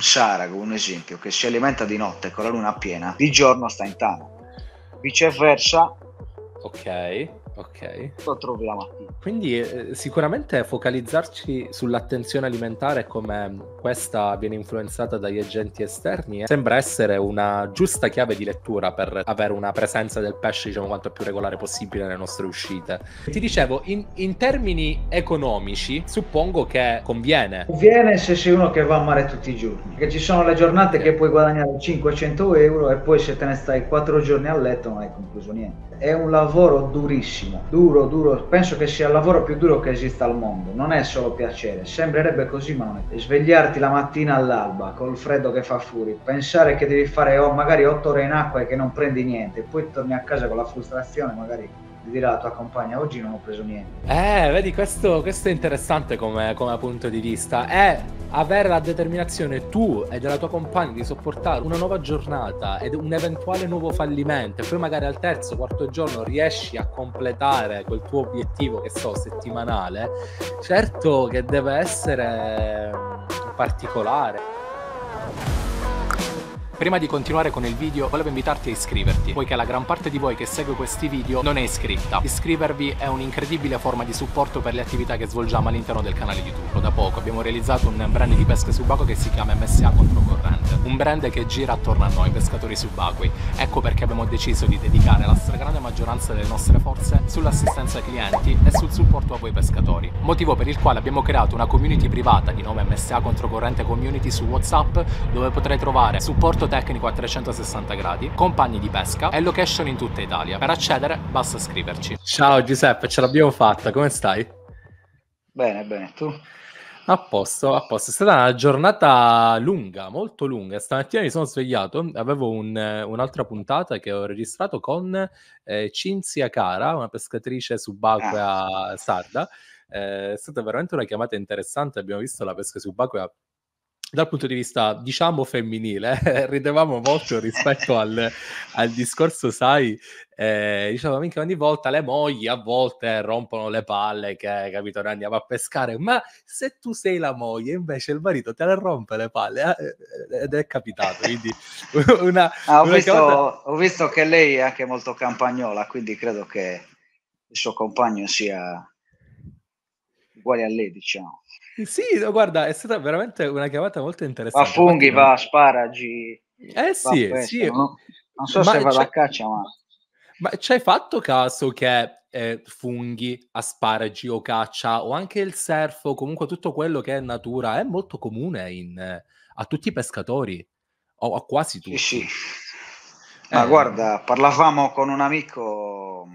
Sara, come un esempio, che si alimenta di notte con la luna piena, di giorno sta in tana. Viceversa, ok Ok. Lo trovi la mattina. Quindi eh, sicuramente focalizzarci sull'attenzione alimentare come questa viene influenzata dagli agenti esterni eh, sembra essere una giusta chiave di lettura per avere una presenza del pesce diciamo quanto più regolare possibile nelle nostre uscite. Ti dicevo, in, in termini economici suppongo che conviene. Conviene se sei uno che va a mare tutti i giorni, perché ci sono le giornate che puoi guadagnare 500 euro e poi se te ne stai 4 giorni a letto non hai concluso niente è un lavoro durissimo, duro, duro, penso che sia il lavoro più duro che esista al mondo, non è solo piacere, sembrerebbe così ma non è. Svegliarti la mattina all'alba col freddo che fa fuori, pensare che devi fare oh, magari otto ore in acqua e che non prendi niente, poi torni a casa con la frustrazione magari di là la tua compagna oggi non ho preso niente. Eh, vedi, questo, questo è interessante come, come, punto di vista. È avere la determinazione tu e della tua compagna di sopportare una nuova giornata ed un eventuale nuovo fallimento. E poi magari al terzo, quarto giorno riesci a completare quel tuo obiettivo, che so, settimanale. Certo che deve essere mm, particolare. Prima di continuare con il video volevo invitarti a iscriverti, poiché la gran parte di voi che segue questi video non è iscritta. Iscrivervi è un'incredibile forma di supporto per le attività che svolgiamo all'interno del canale YouTube. Da poco abbiamo realizzato un brand di pesca subacquea che si chiama MSA Controcorrente, un brand che gira attorno a noi, pescatori subacquei. Ecco perché abbiamo deciso di dedicare la stragrande maggioranza delle nostre forze sull'assistenza ai clienti e sul supporto a voi pescatori, motivo per il quale abbiamo creato una community privata di nome MSA Controcorrente Community su WhatsApp dove potrai trovare supporto tecnico a 360 gradi, compagni di pesca e location in tutta Italia. Per accedere basta scriverci. Ciao Giuseppe, ce l'abbiamo fatta, come stai? Bene, bene, tu? A posto, a posto. È stata una giornata lunga, molto lunga. Stamattina mi sono svegliato, avevo un, un'altra puntata che ho registrato con eh, Cinzia Cara, una pescatrice subacquea ah. sarda. Eh, è stata veramente una chiamata interessante, abbiamo visto la pesca subacquea dal punto di vista, diciamo, femminile, eh, ridevamo molto rispetto al, al discorso, sai, eh, diciamo, minchia, ogni volta le mogli a volte rompono le palle che, capito, noi andiamo a pescare, ma se tu sei la moglie, invece il marito te le rompe le palle, eh, eh ed è capitato, quindi una... Ah, ho, una visto, volta... ho visto che lei è anche molto campagnola, quindi credo che il suo compagno sia uguale a lei, diciamo. Sì, guarda, è stata veramente una chiamata molto interessante. Va funghi, eh va asparagi. Eh sì, questo, sì. No? Non so ma se va a caccia, ma... Ma ci hai fatto caso che eh, funghi, asparagi o caccia o anche il surf o comunque tutto quello che è natura è molto comune in, eh, a tutti i pescatori o a quasi tutti? Sì, sì. Ma eh. guarda, parlavamo con un amico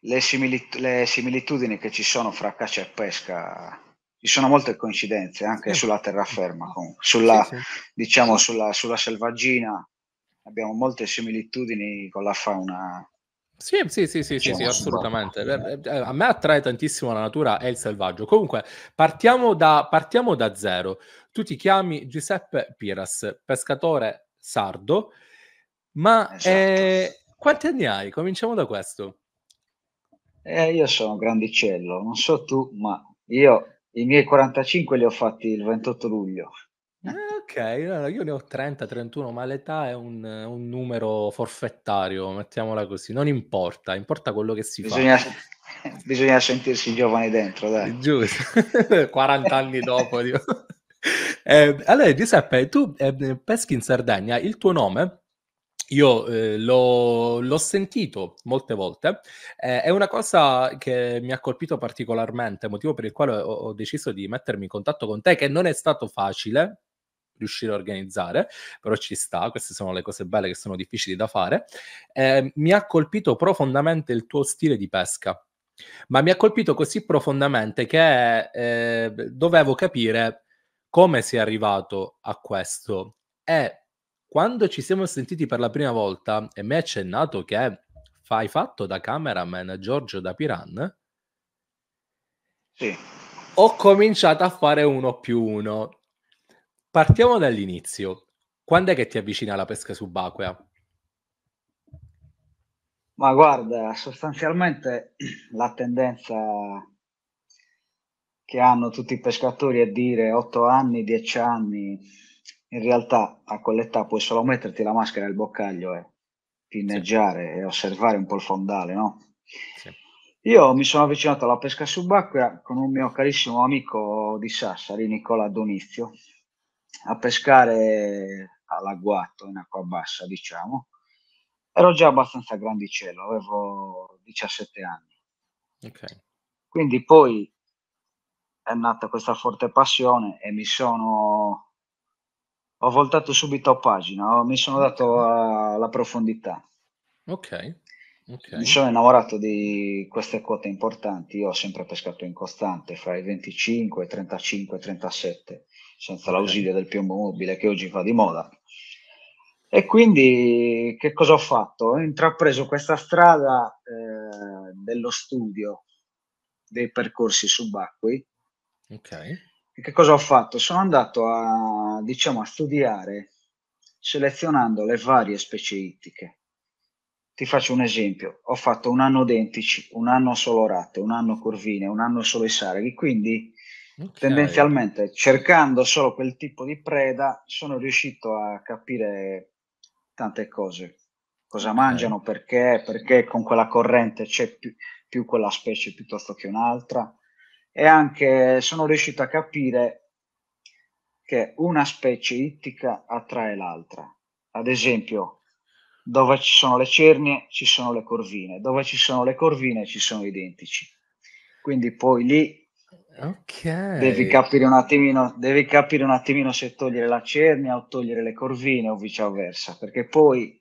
le, similit- le, similitudini che ci sono fra caccia e pesca ci sono molte coincidenze anche sì. sulla terraferma, sulla, sì, sì. diciamo, sulla, sulla, selvaggina abbiamo molte similitudini con la fauna. Sì, sì, sì, diciamo, sì, assolutamente. Eh, eh, eh, a me attrae tantissimo la natura e il selvaggio. Comunque, partiamo da, partiamo da zero. Tu ti chiami Giuseppe Piras, pescatore sardo, ma esatto. eh, quanti anni hai? Cominciamo da questo. Eh, io sono grandicello, non so tu, ma io i miei 45 li ho fatti il 28 luglio. Eh, ok, no, io ne ho 30-31, ma l'età è un, un, numero forfettario, mettiamola così. Non importa, importa quello che si bisogna, fa. bisogna sentirsi giovani dentro, dai. Giusto, 40 anni dopo. Eh, allora, Giuseppe, tu eh, peschi in Sardegna, il tuo nome È? Io eh, l'ho, l'ho, sentito molte volte, eh, è una cosa che mi ha colpito particolarmente, motivo per il quale ho, ho, deciso di mettermi in contatto con te, che non è stato facile riuscire a organizzare, però ci sta, queste sono le cose belle che sono difficili da fare. Eh, mi ha colpito profondamente il tuo stile di pesca, ma mi ha colpito così profondamente che eh, dovevo capire come sei arrivato a questo e quando ci siamo sentiti per la prima volta e mi hai accennato che fai fatto da cameraman Giorgio da Piran, sì. ho cominciato a fare uno più uno. Partiamo dall'inizio. Quando è che ti avvicina alla pesca subacquea? Ma guarda, sostanzialmente la tendenza che hanno tutti i pescatori a dire 8 anni, 10 anni, in realtà a quell'età puoi solo metterti la maschera e il boccaglio e finneggiare sì. e osservare un po' il fondale, no? Sì. Io mi sono avvicinato alla pesca subacquea con un mio carissimo amico di Sassari, Nicola Donizio, a pescare all'agguato, in acqua bassa, diciamo. Ero già abbastanza grandicello, avevo 17 anni. Okay. Quindi poi è nata questa forte passione e mi sono ho voltato subito a pagina, mi sono dato alla profondità. Ok. Mi sono innamorato di queste quote importanti, io ho sempre pescato in costante fra i 25, 35 e 37, senza okay. l'ausilio del piombo mobile che oggi va di moda. E quindi che cosa ho fatto? Ho intrapreso questa strada eh, dello studio dei percorsi subacquei. Ok che cosa ho fatto? Sono andato a, diciamo, a studiare selezionando le varie specie ittiche. Ti faccio un esempio, ho fatto un anno dentici, un anno solo ratte, un anno corvine, un anno solo i sarghi, quindi okay. tendenzialmente cercando solo quel tipo di preda sono riuscito a capire tante cose, cosa okay. mangiano, perché, perché con quella corrente c'è più, più quella specie piuttosto che un'altra e anche sono riuscito a capire che una specie ittica attrae l'altra. Ad esempio, dove ci sono le cernie ci sono le corvine, dove ci sono le corvine ci sono identici. Quindi poi lì okay. devi, capire un attimino, devi capire un attimino se togliere la cernia o togliere le corvine o viceversa, perché poi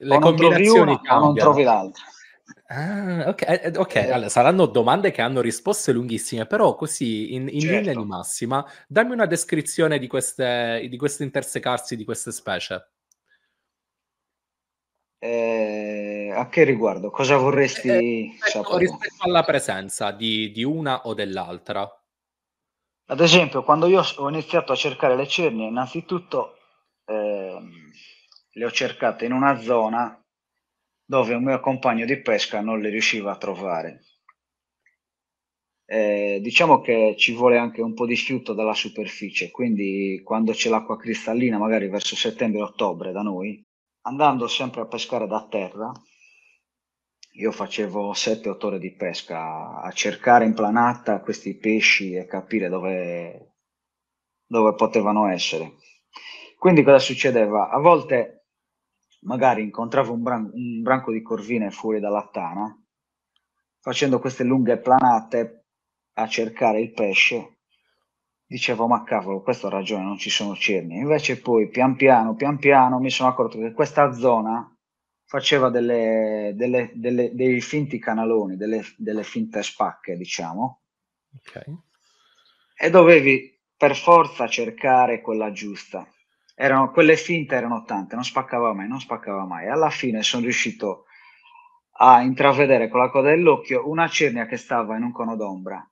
le o non trovi una o non trovi l'altra. Ah, ok, eh, eh, okay. Eh. Allora, saranno domande che hanno risposte lunghissime, però così in, in certo. linea di certo. massima, dammi una descrizione di queste, di queste intersecarsi di queste specie. Eh, a che riguardo? Cosa vorresti eh, rispetto, rispetto, alla presenza di, di, una o dell'altra. Ad esempio, quando io ho iniziato a cercare le cernie, innanzitutto eh, le ho cercate in una zona dove un mio compagno di pesca non le riusciva a trovare. Eh, diciamo che ci vuole anche un po' di fiuto dalla superficie, quindi quando c'è l'acqua cristallina, magari verso settembre-ottobre da noi, andando sempre a pescare da terra, io facevo 7-8 ore di pesca a cercare in planata questi pesci e capire dove, dove potevano essere. Quindi cosa succedeva? A volte magari incontravo un, bran- un branco di corvine fuori dalla tana, facendo queste lunghe planate a cercare il pesce, dicevo ma cavolo, questo ha ragione, non ci sono cerni. Invece poi pian piano, pian piano mi sono accorto che questa zona faceva delle, delle, delle, dei finti canaloni, delle, finte spacche, diciamo. Okay. E dovevi per forza cercare quella giusta erano, quelle finte erano tante, non spaccava mai, non spaccava mai. Alla fine sono riuscito a intravedere con la coda dell'occhio una cernia che stava in un cono d'ombra.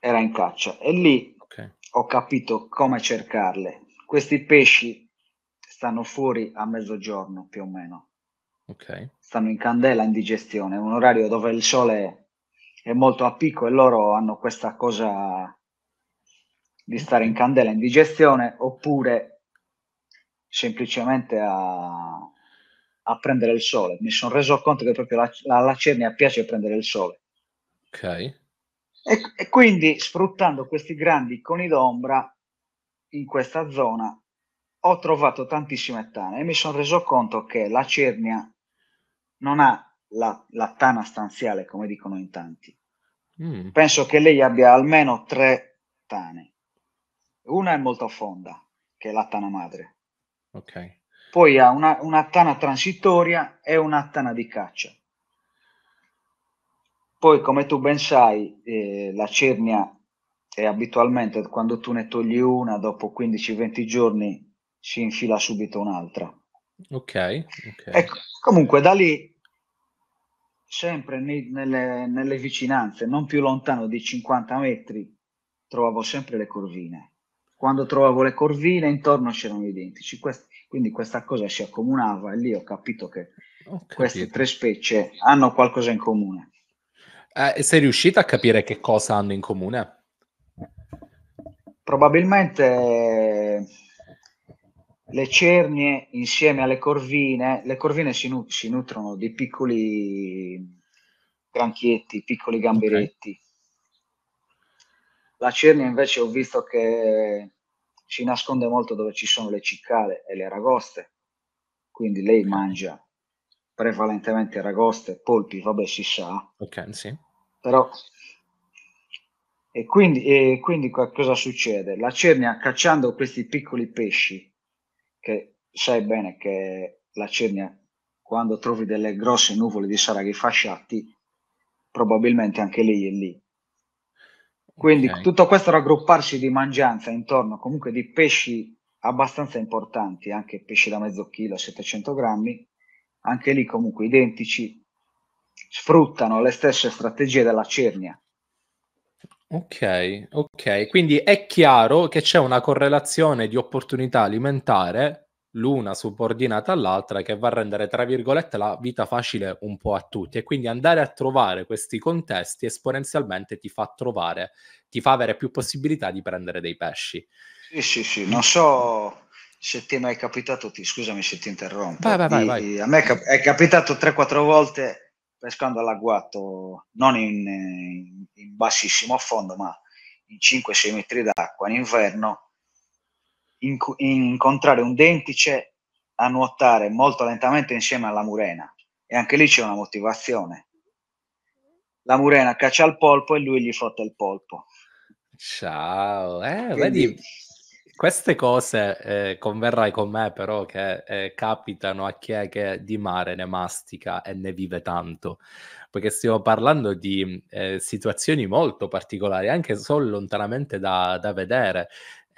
Era in caccia e lì okay. ho capito come cercarle. Questi pesci stanno fuori a mezzogiorno più o meno. Okay. Stanno in candela, in digestione, un orario dove il sole è molto a picco e loro hanno questa cosa di stare in candela in digestione oppure semplicemente a, a prendere il sole. Mi sono reso conto che proprio la, la lacernia piace prendere il sole. Ok. E, e quindi sfruttando questi grandi coni d'ombra in questa zona ho trovato tantissime tane e mi sono reso conto che la cernia non ha la, la tana stanziale come dicono in tanti. Mm. Penso che lei abbia almeno tre tane. Una è molto fonda, che è la tana madre. Okay. Poi ha una, una tana transitoria e una tana di caccia. Poi, come tu ben sai, eh, la cernia è abitualmente quando tu ne togli una, dopo 15-20 giorni si infila subito un'altra. Ok. okay. Ecco, comunque da lì, sempre nei, nelle, nelle vicinanze, non più lontano di 50 metri, trovavo sempre le corvine. Quando trovavo le corvine intorno c'erano identici, Quest- quindi questa cosa si accomunava e lì ho capito che ho capito. queste tre specie hanno qualcosa in comune. Eh, sei riuscita a capire che cosa hanno in comune? Probabilmente eh, le cernie insieme alle corvine, le corvine si, nu- si nutrono di piccoli granchietti, piccoli gamberetti. Okay la Cernia invece ho visto che si nasconde molto dove ci sono le cicale e le ragoste, quindi lei mangia prevalentemente ragoste, polpi, vabbè si sa. Ok, sì. Però... E quindi, e quindi cosa succede? La Cernia cacciando questi piccoli pesci, che sai bene che la Cernia quando trovi delle grosse nuvole di saraghi fasciati, probabilmente anche lei è lì quindi okay. tutto questo raggrupparsi di mangianza intorno comunque di pesci abbastanza importanti, anche pesci da mezzo chilo, 700 grammi, anche lì comunque identici, sfruttano le stesse strategie della cernia. Ok, ok, quindi è chiaro che c'è una correlazione di opportunità alimentare l'una subordinata all'altra che va a rendere, tra virgolette, la vita facile un po' a tutti. E quindi andare a trovare questi contesti esponenzialmente ti fa trovare, ti fa avere più possibilità di prendere dei pesci. Sì, sì, sì, non so se ti è mai capitato, ti, scusami se ti interrompo. Vai, vai, vai, vai. A me è capitato 3-4 volte pescando all'agguato, non in, in bassissimo fondo, ma in 5-6 metri d'acqua in inverno inc- incontrare un dentice a nuotare molto lentamente insieme alla murena e anche lì c'è una motivazione. La murena caccia il polpo e lui gli fotte il polpo. Ciao, eh, Quindi... vedi, queste cose eh, converrai con me però che eh, capitano a chi è che di mare ne mastica e ne vive tanto, perché stiamo parlando di eh, situazioni molto particolari, anche solo lontanamente da, da vedere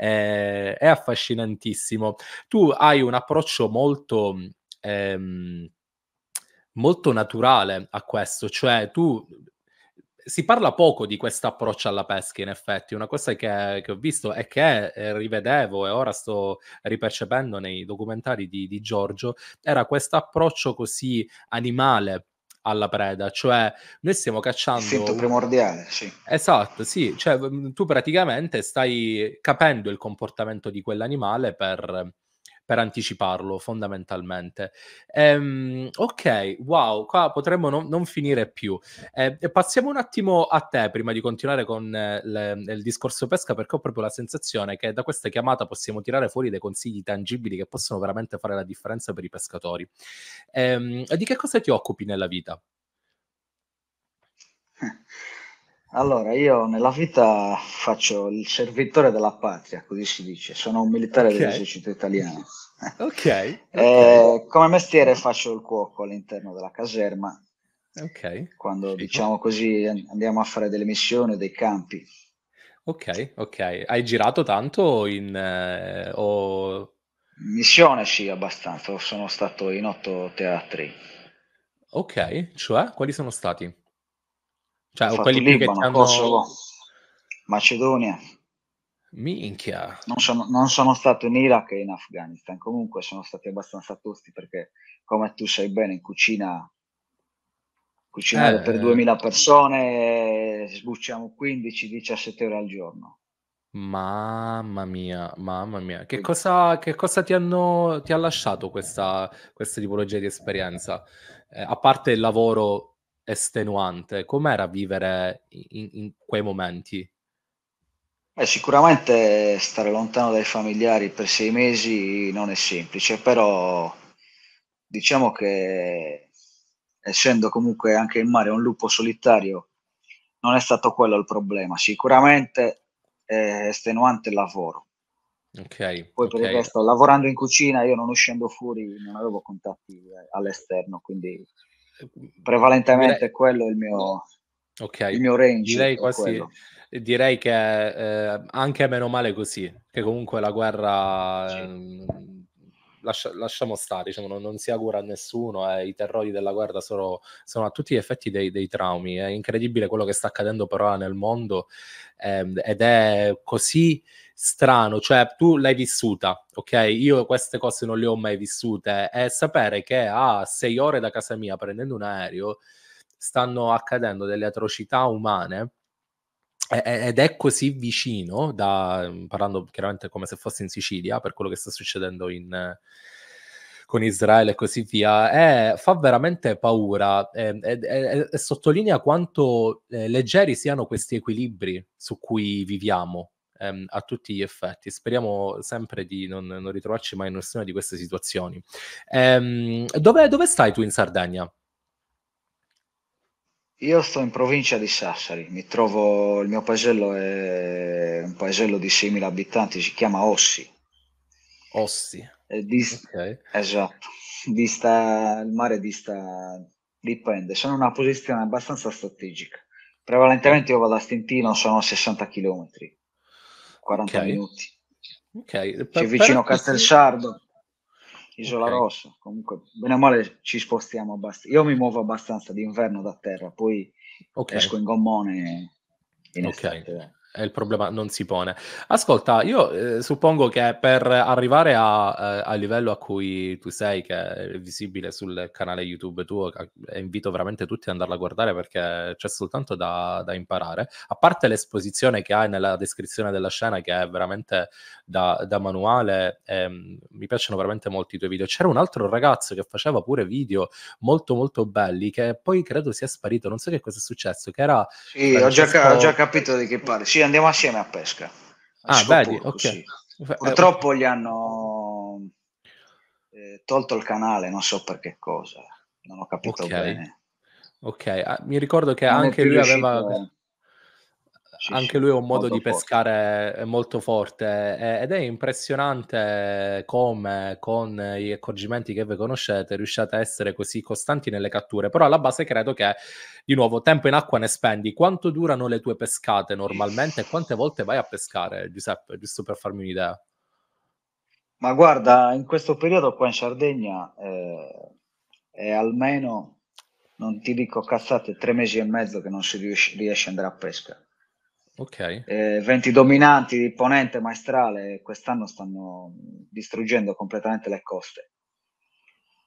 eh, è affascinantissimo. Tu hai un approccio molto... Ehm, molto naturale a questo, cioè tu si parla poco di questo approccio alla pesca, in effetti. Una cosa che, che ho visto e che eh, rivedevo e ora sto ripercependo nei documentari di, di Giorgio era questo approccio così animale alla preda, cioè noi stiamo cacciando... Istinto primordiale, sì. Esatto, sì, cioè mhmm, tu praticamente stai capendo il comportamento di quell'animale per per anticiparlo fondamentalmente. Ehm, ok, wow, qua potremmo non, non finire più. Eh, passiamo un attimo a te prima di continuare con eh, le, eh, il discorso pesca perché ho proprio la sensazione che da questa chiamata possiamo tirare fuori dei consigli tangibili che possono veramente fare la differenza per i pescatori. Ehm, di che cosa ti occupi nella vita? Eh, allora, io nella vita faccio il servitore della patria, così si dice, sono un militare okay. dell'esercito italiano. Ok. Eh, okay. come mestiere faccio il cuoco all'interno della caserma. Ok. Quando Fico. diciamo così andiamo a fare delle missioni, dei campi. Ok, ok. Hai girato tanto in... Eh, o... Missione sì, abbastanza. Sono stato in otto teatri. Ok, cioè quali sono stati? Cioè, o quelli Libano, che hanno... Kosovo, Macedonia. Minchia. Non sono, non sono, stato in Iraq e in Afghanistan, comunque sono stati abbastanza tosti perché, come tu sai bene, in cucina cucinare eh, per 2000 persone sbucciamo 15-17 ore al giorno. Mamma mia, mamma mia, che cosa, che cosa ti, hanno, ti ha lasciato questa, questa tipologia di esperienza? Eh, a parte il lavoro estenuante. Com'era vivere in, in quei momenti? Eh, sicuramente stare lontano dai familiari per sei mesi non è semplice, però diciamo che essendo comunque anche in mare un lupo solitario, non è stato quello il problema. Sicuramente è estenuante il lavoro. Okay, Poi okay. il resto, lavorando in cucina, io non uscendo fuori, non avevo contatti eh, all'esterno, quindi prevalentemente direi... quello è il mio, okay. il mio range. Direi, quasi, direi che eh, anche meno male così, che comunque la guerra sì. Ehm, lascia, lasciamo stare, diciamo, non, non, si augura a nessuno, eh, i terrori della guerra sono, sono, a tutti gli effetti dei, dei, traumi, è incredibile quello che sta accadendo però nel mondo eh, ed è così strano, cioè tu l'hai vissuta, ok? Io queste cose non le ho mai vissute e sapere che a sei ore da casa mia prendendo un aereo stanno accadendo delle atrocità umane ed è così vicino, da, parlando chiaramente come se fosse in Sicilia, per quello che sta succedendo in, con Israele e così via, eh, fa veramente paura e eh, eh, sottolinea quanto eh, leggeri siano questi equilibri su cui viviamo, ehm, a tutti gli effetti. Speriamo sempre di non, non ritrovarci mai in nessuna di queste situazioni. Ehm, dove, dove stai tu in Sardegna? Io sto in provincia di Sassari, mi trovo, il mio paesello è un paesello di 6.000 abitanti, si chiama Ossi. Ossi. Dist- okay. Esatto, dista, il mare dista, dipende, sono in una posizione abbastanza strategica. Prevalentemente io vado a Stintino, sono a 60 km. 40 okay. minuti. Okay. Per, vicino a Castel Sardo, Isola okay. Rossa, comunque bene o male ci spostiamo abbastanza. Io mi muovo abbastanza d'inverno da terra, poi okay. esco in gommone in estate il problema non si pone. Ascolta, io eh, suppongo che per arrivare a, eh, livello a cui tu sei, che è visibile sul canale YouTube tuo, eh, invito veramente tutti ad andarla a guardare perché c'è soltanto da, da, imparare. A parte l'esposizione che hai nella descrizione della scena, che è veramente da, da manuale, ehm, mi piacciono veramente molto i tuoi video. C'era un altro ragazzo che faceva pure video molto molto belli, che poi credo sia sparito, non so che cosa è successo, che era... Sì, ho, già, ho già capito di che parli, sì andiamo assieme a pesca. A ah, vedi, ok. Eh, eh, Purtroppo gli hanno eh, tolto il canale, non so per che cosa, non ho capito okay. bene. Ok, ah, mi ricordo che non anche lui aveva... Eh sì, anche lui ha un modo di forte. pescare molto forte ed è impressionante come con gli accorgimenti che voi conoscete riusciate a essere così costanti nelle catture, però alla base credo che di nuovo tempo in acqua ne spendi, quanto durano le tue pescate normalmente e quante volte vai a pescare Giuseppe, giusto per farmi un'idea? Ma guarda, in questo periodo qua in Sardegna eh, è almeno, non ti dico cazzate, tre mesi e mezzo che non si riesce, riesce ad andare a pesca. Okay. Eh, venti dominanti di ponente maestrale quest'anno stanno distruggendo completamente le coste.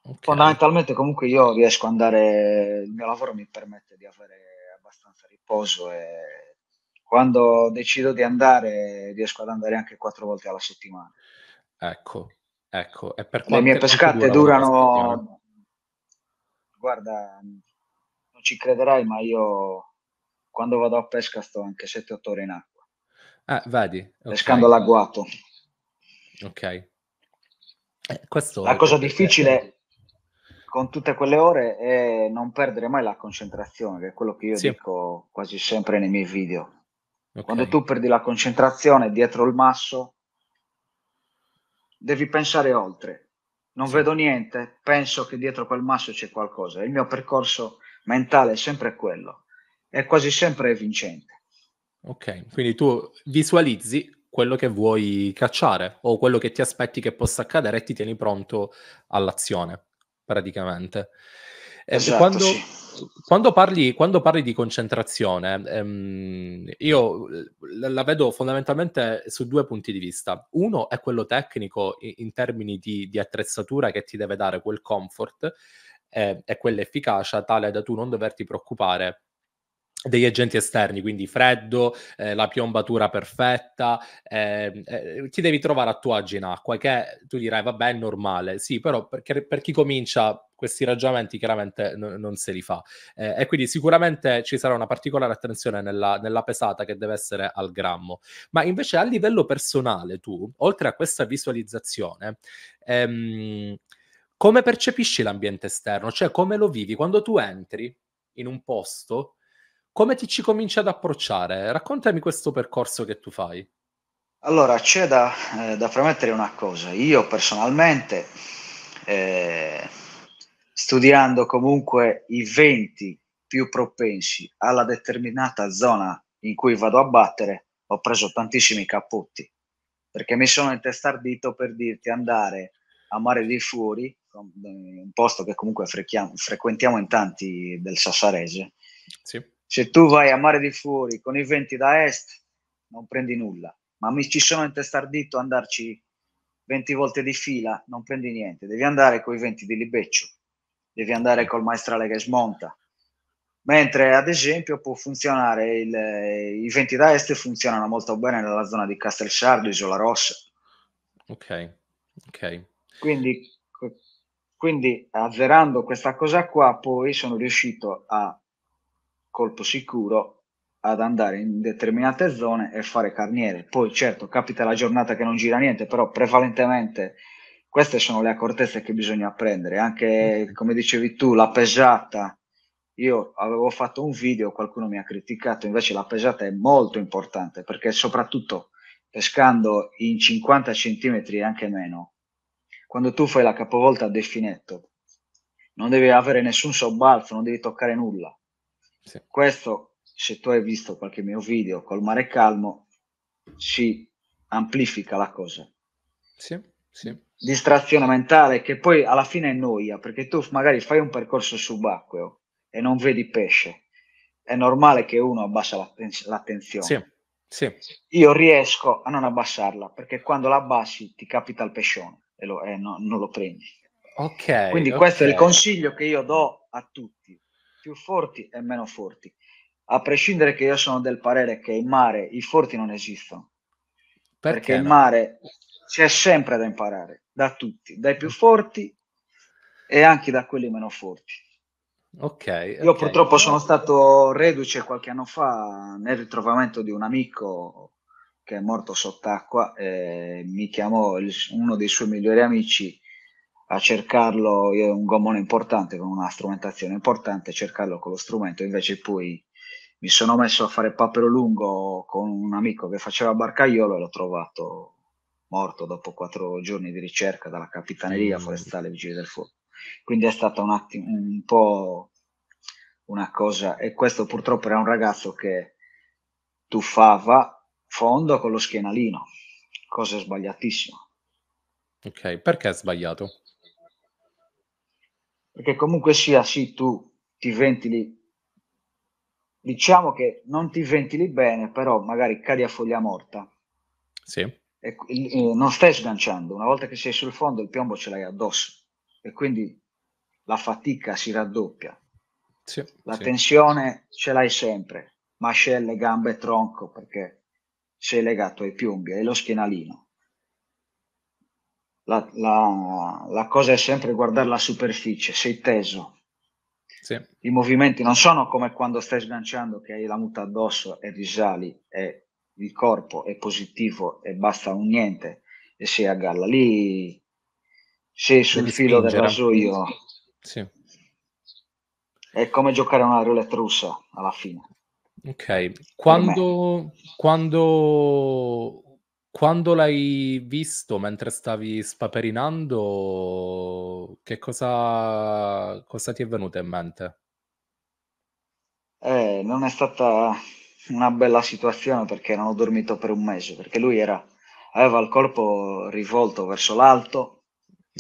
Okay. Fondamentalmente comunque io riesco ad andare, il mio lavoro mi permette di avere abbastanza riposo e quando decido di andare riesco ad andare anche quattro volte alla settimana. Ecco, ecco. E per Le mie pescate dura durano... Guarda, non ci crederai, ma io quando vado a pesca sto anche 7-8 ore in acqua. Ah, vedi. Okay. Pescando l'agguato. Ok. Eh, questo la cosa difficile con tutte quelle ore è non perdere mai la concentrazione, che è quello che io sì. dico quasi sempre nei miei video. Okay. Quando tu perdi la concentrazione dietro il masso, devi pensare oltre. Non sì. vedo niente, penso che dietro quel masso c'è qualcosa. Il mio percorso mentale è sempre quello è quasi sempre vincente. Ok, quindi tu visualizzi quello che vuoi cacciare o quello che ti aspetti che possa accadere e ti tieni pronto all'azione, praticamente. Eh, esatto, quando, sì. quando, parli, quando, parli, di concentrazione, ehm, io la vedo fondamentalmente su due punti di vista. Uno è quello tecnico in termini di, di attrezzatura che ti deve dare quel comfort eh, e quell'efficacia tale da tu non doverti preoccupare degli agenti esterni, quindi freddo, eh, la piombatura perfetta, eh, eh, ti devi trovare a tuo agio in acqua, che tu dirai vabbè è normale, sì, però per, per chi comincia questi ragionamenti chiaramente n- non se li fa. Eh, e quindi sicuramente ci sarà una particolare attenzione nella, nella, pesata che deve essere al grammo. Ma invece a livello personale tu, oltre a questa visualizzazione, ehm, come percepisci l'ambiente esterno? Cioè come lo vivi? Quando tu entri in un posto, come ti ci cominci ad approcciare? Raccontami questo percorso che tu fai. Allora, c'è da, eh, da premettere una cosa. Io personalmente, eh, studiando comunque i venti più propensi alla determinata zona in cui vado a battere, ho preso tantissimi cappotti perché mi sono intestardito per dirti andare a Mare di Fuori, un posto che comunque frequentiamo in tanti del Sassarese, sì. Se tu vai a mare di fuori con i venti da est, non prendi nulla. Ma mi ci sono intestardito andarci 20 volte di fila, non prendi niente. Devi andare con i venti di libeccio, devi andare col maestrale che smonta. Mentre ad esempio può funzionare, il, i venti da est funzionano molto bene nella zona di castel sardo Isola Rossa. Ok, ok. Quindi, quindi azzerando questa cosa qua, poi sono riuscito a colpo sicuro ad andare in determinate zone e fare carniere. Poi certo capita la giornata che non gira niente, però prevalentemente queste sono le accortezze che bisogna prendere. Anche come dicevi tu, la pesata. Io avevo fatto un video, qualcuno mi ha criticato, invece la pesata è molto importante perché soprattutto pescando in 50 cm e anche meno, quando tu fai la capovolta a definetto, non devi avere nessun sobbalzo, non devi toccare nulla sì. Questo, se tu hai visto qualche mio video col mare calmo, ci amplifica la cosa. Sì, sì. Distrazione mentale che poi alla fine è noia, perché tu magari fai un percorso subacqueo e non vedi pesce. È normale che uno abbassa l'atten- l'attenzione. Sì, sì. Io riesco a non abbassarla, perché quando la abbassi ti capita il pescione e, lo, e eh, no, non lo prendi. Ok. Quindi okay. questo è il consiglio che io do a tutti più forti e meno forti. A prescindere che io sono del parere che in mare i forti non esistono. Perché, perché no? in mare c'è sempre da imparare, da tutti, dai più forti e anche da quelli meno forti. Ok. Io okay. purtroppo sono stato reduce qualche anno fa nel ritrovamento di un amico che è morto sott'acqua. e mi chiamò il, uno dei suoi migliori amici a cercarlo, io un gommone importante con una strumentazione importante, cercarlo con lo strumento, invece poi mi sono messo a fare papero lungo con un amico che faceva barcaiolo e l'ho trovato morto dopo quattro giorni di ricerca dalla capitaneria forestale Vigili del Fuoco. Quindi è stata un, attimo, un po' una cosa, e questo purtroppo era un ragazzo che tuffava fondo con lo schienalino, cosa sbagliatissima. Ok, perché è sbagliato? perché comunque sia sì tu ti ventili diciamo che non ti ventili bene però magari cadi a foglia morta sì. e, e eh, non stai sganciando una volta che sei sul fondo il piombo ce l'hai addosso e quindi la fatica si raddoppia sì, la sì. tensione ce l'hai sempre mascelle, gambe, tronco perché sei legato ai piombi e lo schienalino la, la, la cosa è sempre guardare la superficie, sei teso, sì. I movimenti non sono come quando stai sganciando che hai la muta addosso e risali e il corpo è positivo e basta un niente e sei a galla. Lì sei sul Devi filo spingere. del rasoio. Sì. È come giocare a una roulette russa alla fine. Ok, quando, quando quando l'hai visto mentre stavi spaperinando, che cosa, cosa ti è venuto in mente? Eh, non è stata una bella situazione perché non ho dormito per un mese, perché lui era, aveva il corpo rivolto verso l'alto,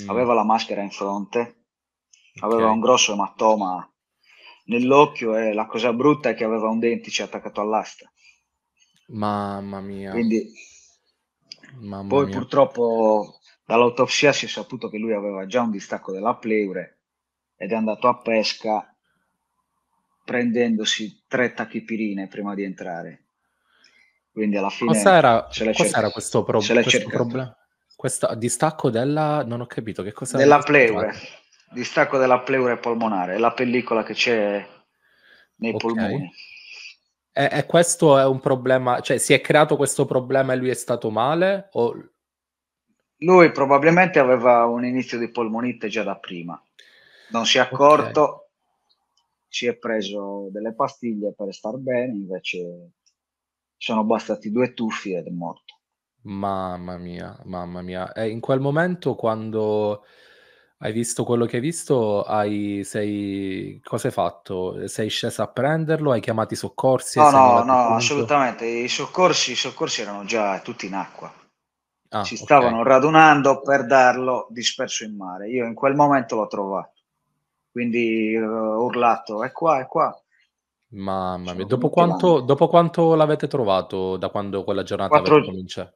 mm. aveva la maschera in fronte, okay. aveva un grosso ematoma nell'occhio e la cosa brutta è che aveva un dentice attaccato all'asta. Mamma mia. Quindi Mamma Poi mia. purtroppo dall'autopsia si è saputo che lui aveva già un distacco della pleure ed è andato a pesca prendendosi tre tachipirine prima di entrare. Quindi alla fine... Cos'era, cos'era questo, pro- questo problema? Questo distacco della... non ho capito che cosa... Della pleure. Distacco della pleure polmonare, è la pellicola che c'è nei okay. polmoni. E, e, questo è un problema, cioè si è creato questo problema e lui è stato male? O... Lui probabilmente aveva un inizio di polmonite già da prima, non si è accorto, okay. si è preso delle pastiglie per star bene, invece sono bastati due tuffi ed è morto. Mamma mia, mamma mia. E in quel momento quando hai visto quello che hai visto? Hai, sei, cosa hai fatto? Sei scesa a prenderlo? Hai chiamato i soccorsi? No, no, no, assolutamente. I soccorsi, i soccorsi, erano già tutti in acqua. Ah, Ci stavano okay. radunando per darlo disperso in mare. Io in quel momento l'ho trovato. Quindi eh, ho urlato, è qua, è qua. Mamma mia, dopo quanto, dopo quanto, l'avete trovato da quando quella giornata quattro, cominciato?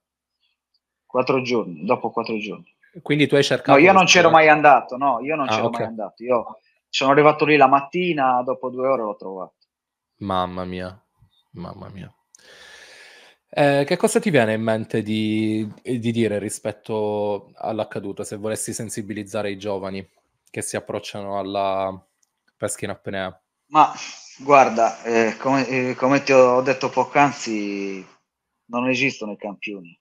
Quattro giorni, dopo quattro giorni. Quindi tu hai cercato... No, io non c'ero mai andato, no, io non ah, c'ero okay. mai andato. Io sono arrivato lì la mattina, dopo due ore l'ho trovato. Mamma mia, mamma mia. Eh, che cosa ti viene in mente di, di, dire rispetto all'accaduto, se volessi sensibilizzare i giovani che si approcciano alla pesca in apnea? Ma guarda, eh, come, eh, come ti ho detto poc'anzi, non esistono i campioni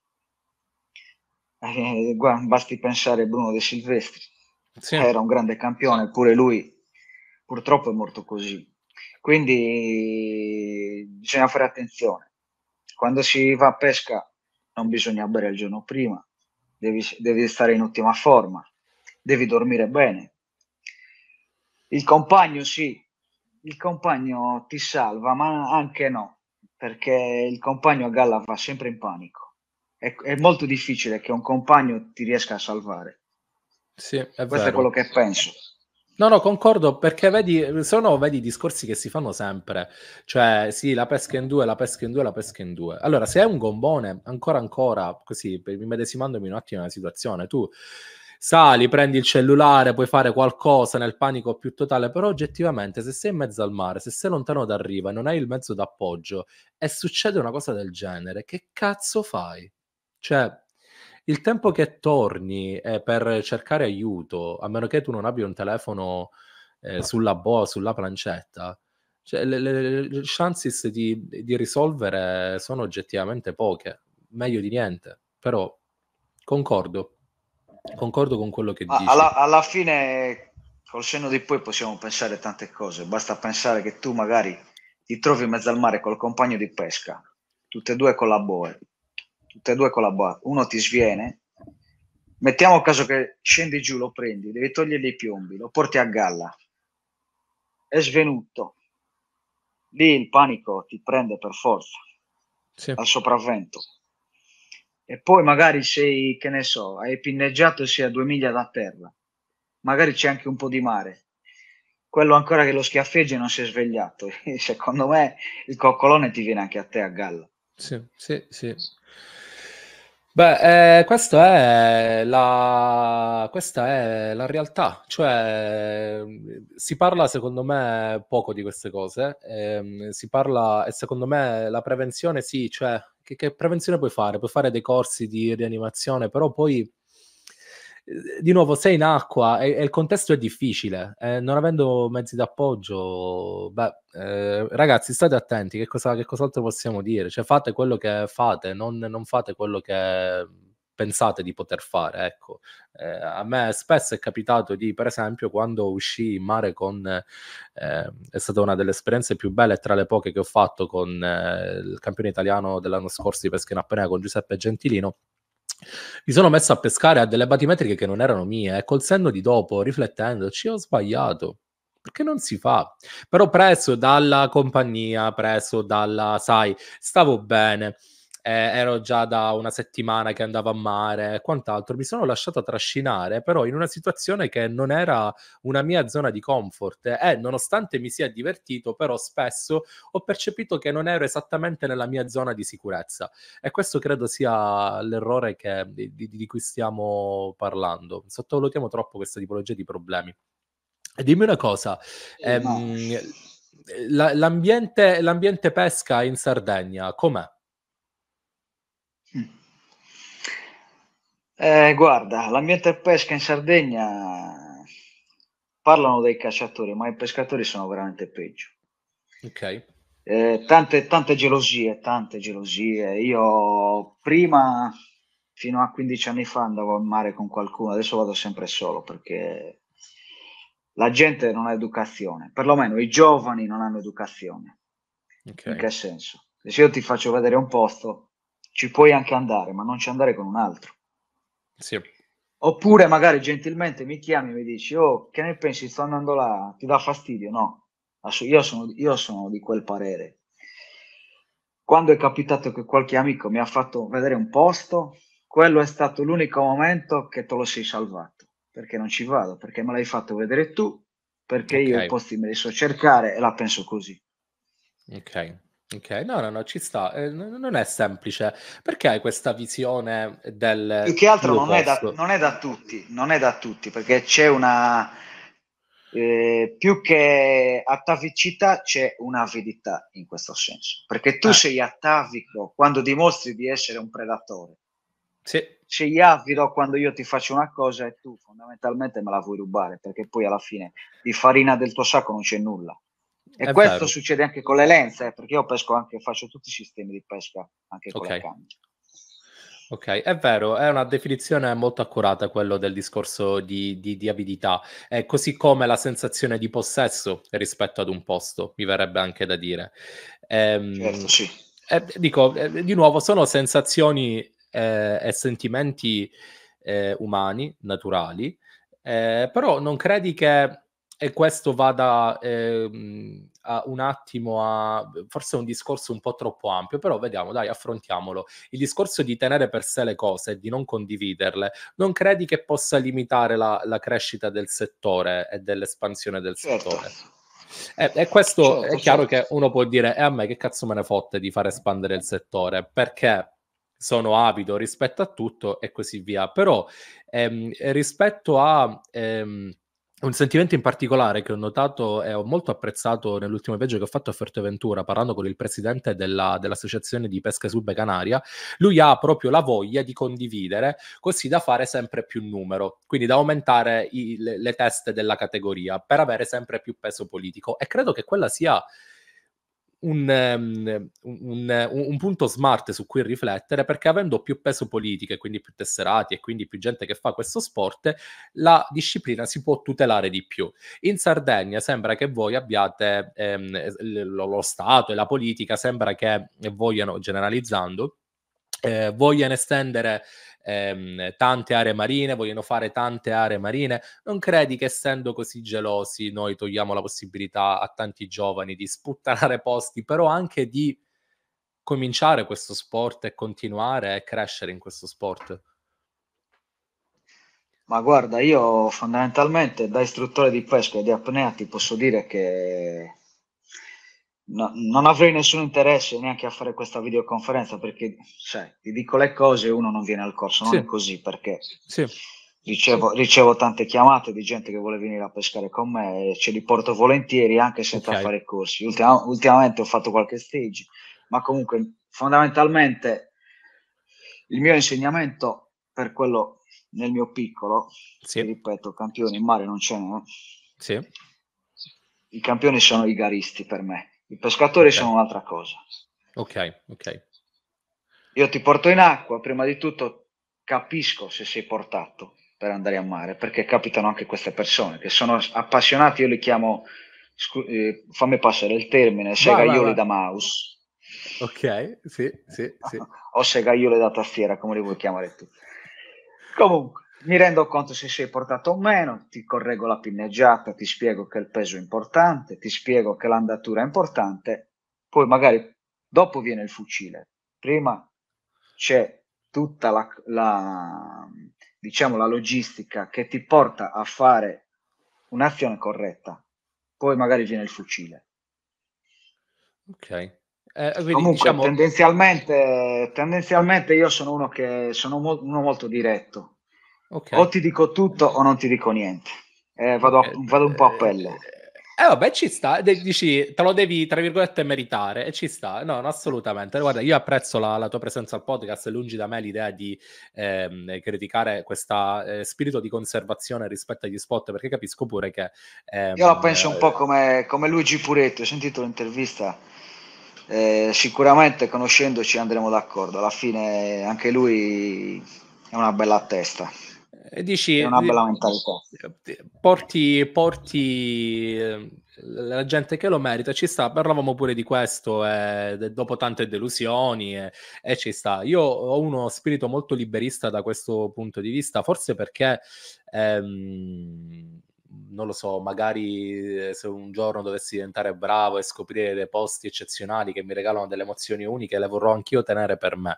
eh, basti pensare a Bruno De Silvestri, sì. era un grande campione, pure lui purtroppo è morto così. Quindi bisogna fare attenzione. Quando si va a pesca non bisogna bere il giorno prima, devi, devi stare in ottima forma, devi dormire bene. Il compagno sì, il compagno ti salva, ma anche no, perché il compagno a galla va sempre in panico è, è, molto difficile che un compagno ti riesca a salvare. Sì, è Questo vero. è quello che penso. No, no, concordo perché vedi, sono vedi, discorsi che si fanno sempre, cioè sì, la pesca in due, la pesca in due, la pesca in due. Allora, se hai un gombone, ancora ancora, così, immedesimandomi un attimo nella situazione, tu sali, prendi il cellulare, puoi fare qualcosa nel panico più totale, però oggettivamente se sei in mezzo al mare, se sei lontano da riva, non hai il mezzo d'appoggio e succede una cosa del genere, che cazzo fai? Cioè, il tempo che torni è eh, per cercare aiuto, a meno che tu non abbia un telefono eh, sulla boa, sulla plancetta, cioè, le, le, le chances di, di, risolvere sono oggettivamente poche, meglio di niente, però concordo, concordo con quello che dici. Alla, alla fine, col senno di poi, possiamo pensare tante cose, basta pensare che tu magari ti trovi in mezzo al mare col compagno di pesca, tutte e due con la boa, tutte e due con la collaborano, uno ti sviene, mettiamo caso che scendi giù, lo prendi, devi togliergli i piombi, lo porti a galla, è svenuto, lì il panico ti prende per forza, sì. al sopravvento. E poi magari sei, che ne so, hai pinneggiato e sei a due miglia da terra, magari c'è anche un po' di mare, quello ancora che lo schiaffeggia non si è svegliato. Secondo me il coccolone ti viene anche a te a galla. Sì, sì, sì. Beh, eh, è la, questa è la realtà, cioè si parla secondo me poco di queste cose, ehm, si parla e secondo me la prevenzione sì, cioè che, che prevenzione puoi fare? Puoi fare dei corsi di rianimazione, però poi eh, di nuovo sei in acqua e, e il contesto è difficile, eh, non avendo mezzi d'appoggio, beh, eh, ragazzi state attenti, che, cosa, che cos'altro possiamo dire? Cioè fate quello che fate, non, non fate quello che pensate di poter fare, ecco. Eh, a me spesso è capitato di, per esempio, quando uscì in mare con... Eh, è stata una delle esperienze più belle tra le poche che ho fatto con eh, il campione italiano dell'anno scorso di pesca in apnea, con Giuseppe Gentilino, mi sono messo a pescare a delle batimetriche che non erano mie e eh, col senno di dopo, riflettendoci, ho sbagliato perché non si fa. Però preso dalla compagnia, preso dalla, sai, stavo bene eh, ero già da una settimana che andavo a mare e quant'altro, mi sono lasciato trascinare però in una situazione che non era una mia zona di comfort e eh, nonostante mi sia divertito però spesso ho percepito che non ero esattamente nella mia zona di sicurezza e questo credo sia l'errore che, di, di, cui stiamo parlando, sottovalutiamo troppo questa tipologia di problemi. Dimmi una cosa, eh, ehm, no. l'ambiente, l'ambiente pesca in Sardegna com'è? Eh, guarda, l'ambiente pesca in Sardegna parlano dei cacciatori, ma i pescatori sono veramente peggio. Ok. Eh, tante, tante gelosie, tante gelosie. Io prima, fino a 15 anni fa, andavo al mare con qualcuno, adesso vado sempre solo perché la gente non ha educazione, perlomeno i giovani non hanno educazione. Okay. In che senso? Se io ti faccio vedere un posto, ci puoi anche andare, ma non ci andare con un altro. Sì. Oppure magari gentilmente mi chiami e mi dici, oh, che ne pensi, sto andando là, ti dà fastidio? No, io sono, io sono di quel parere. Quando è capitato che qualche amico mi ha fatto vedere un posto, quello è stato l'unico momento che te lo sei salvato, perché non ci vado, perché me l'hai fatto vedere tu, perché okay. io i posti me li so cercare e la penso così. Ok. Ok, no, no, no, ci sta. Eh, n- non è semplice. Perché hai questa visione del... Più che altro non è, da, non è, da, tutti, non è da tutti, perché c'è una... Eh, più che atavicità c'è un'avidità in questo senso, perché tu eh. sei atavico quando dimostri di essere un predatore. Sì. Sei avido quando io ti faccio una cosa e tu fondamentalmente me la vuoi rubare, perché poi alla fine di farina del tuo sacco non c'è nulla. E È questo vero. succede anche con le lenze, eh, perché io pesco anche, faccio tutti i sistemi di pesca anche con okay. la canna. Ok, è vero, è una definizione molto accurata quello del discorso di, di, di avidità, è così come la sensazione di possesso rispetto ad un posto, mi verrebbe anche da dire. Ehm, certo, sì. Eh, dico, eh, di nuovo, sono sensazioni eh, e sentimenti eh, umani, naturali, però non credi che e questo vada eh, un attimo a forse è un discorso un po' troppo ampio, però vediamo, dai, affrontiamolo. Il discorso di tenere per sé le cose e di non condividerle, non credi che possa limitare la, la crescita del settore e dell'espansione del certo. settore? E, e questo certo, è certo. chiaro che uno può dire, e a me che cazzo me ne fotte di far espandere il settore, perché sono avido rispetto a tutto e così via. Però ehm, rispetto a... Ehm, un sentimento in particolare che ho notato e ho molto apprezzato nell'ultimo viaggio che ho fatto a Forteventura, parlando con il presidente della, dell'associazione di pesca sub canaria, lui ha proprio la voglia di condividere, così da fare sempre più numero, quindi da aumentare i, le, le teste della categoria per avere sempre più peso politico. E credo che quella sia un, um, un, un, punto smart su cui riflettere perché avendo più peso politico e quindi più tesserati e quindi più gente che fa questo sport, la disciplina si può tutelare di più. In Sardegna sembra che voi abbiate ehm, lo, lo Stato e la politica sembra che vogliano, generalizzando, eh, vogliano estendere ehm, tante aree marine, vogliono fare tante aree marine. Non credi che essendo così gelosi noi togliamo la possibilità a tanti giovani di sputtanare posti, però anche di cominciare questo sport e continuare a crescere in questo sport? Ma guarda, io fondamentalmente da istruttore di pesca e di apnea ti posso dire che no, non avrei nessun interesse neanche a fare questa videoconferenza perché cioè, ti dico le cose e uno non viene al corso, non sì. è così perché sì. ricevo, ricevo, tante chiamate di gente che vuole venire a pescare con me e ce li porto volentieri anche senza okay. fare corsi. Ultima, ultimamente ho fatto qualche stage, ma comunque fondamentalmente il mio insegnamento per quello nel mio piccolo, sì. ripeto, campioni in mare non c'è. n'è. Sì. I campioni sono i garisti per me. I pescatori okay. sono un'altra cosa. Ok, ok. Io ti porto in acqua, prima di tutto capisco se sei portato per andare a mare, perché capitano anche queste persone che sono appassionati, io li chiamo, scu- eh, fammi passare il termine, segaioli da mouse. Ok, sì, sì, sì. o segaioli da tastiera, come li vuoi chiamare tu. Comunque, mi rendo conto se sei portato o meno, ti correggo la pinneggiata, ti spiego che il peso è importante, ti spiego che l'andatura è importante, poi magari dopo viene il fucile, prima c'è tutta la, la diciamo, la logistica che ti porta a fare un'azione corretta, poi magari viene il fucile. Ok, eh, quindi, Comunque, diciamo... tendenzialmente, tendenzialmente, io sono uno che sono mo- uno molto diretto. Okay. O ti dico tutto o non ti dico niente. Eh, vado, eh, vado, un po' a eh, pelle. Eh, eh vabbè, ci sta, dici, te lo devi, tra virgolette, meritare, e ci sta, no, no assolutamente. Guarda, io apprezzo la, la, tua presenza al podcast, è lungi da me l'idea di ehm, criticare questo eh, spirito di conservazione rispetto agli spot, perché capisco pure che... Ehm, io la penso un po' come, come Luigi Puretti, ho sentito l'intervista, eh, sicuramente conoscendoci andremo d'accordo, alla fine anche lui è una bella testa. Dici, è una bella mentalità. Porti, porti ehm, la gente che lo merita, ci sta. Parlavamo pure di questo eh, dopo tante delusioni e, eh, ci sta. Io ho uno spirito molto liberista da questo punto di vista, forse perché ehm, non lo so, magari eh, se un giorno dovessi diventare bravo e scoprire dei posti eccezionali che mi regalano delle emozioni uniche, le vorrò anch'io tenere per me.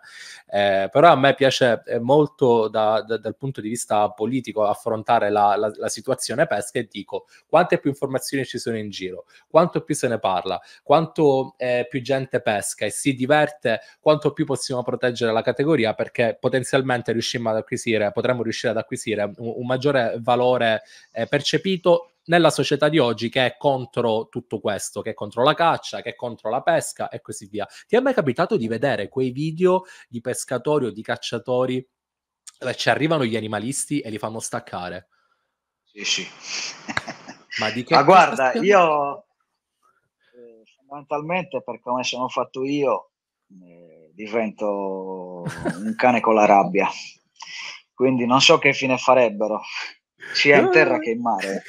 Eh, però a me piace eh, molto da, da, dal punto di vista politico affrontare la, la, la, situazione pesca e dico quante più informazioni ci sono in giro, quanto più se ne parla, quanto eh, più gente pesca e si diverte, quanto più possiamo proteggere la categoria perché potenzialmente riusciamo ad acquisire, potremmo riuscire ad acquisire un, un maggiore valore eh, percepito percepito nella società di oggi che è contro tutto questo, che è contro la caccia, che è contro la pesca e così via. Ti è mai capitato di vedere quei video di pescatori o di cacciatori dove eh, ci arrivano gli animalisti e li fanno staccare? Sì, sì. Ma di che? Ma guarda, stiamo... io eh, fondamentalmente per come sono fatto io eh, divento un cane con la rabbia. Quindi non so che fine farebbero sia in terra eh. che in mare.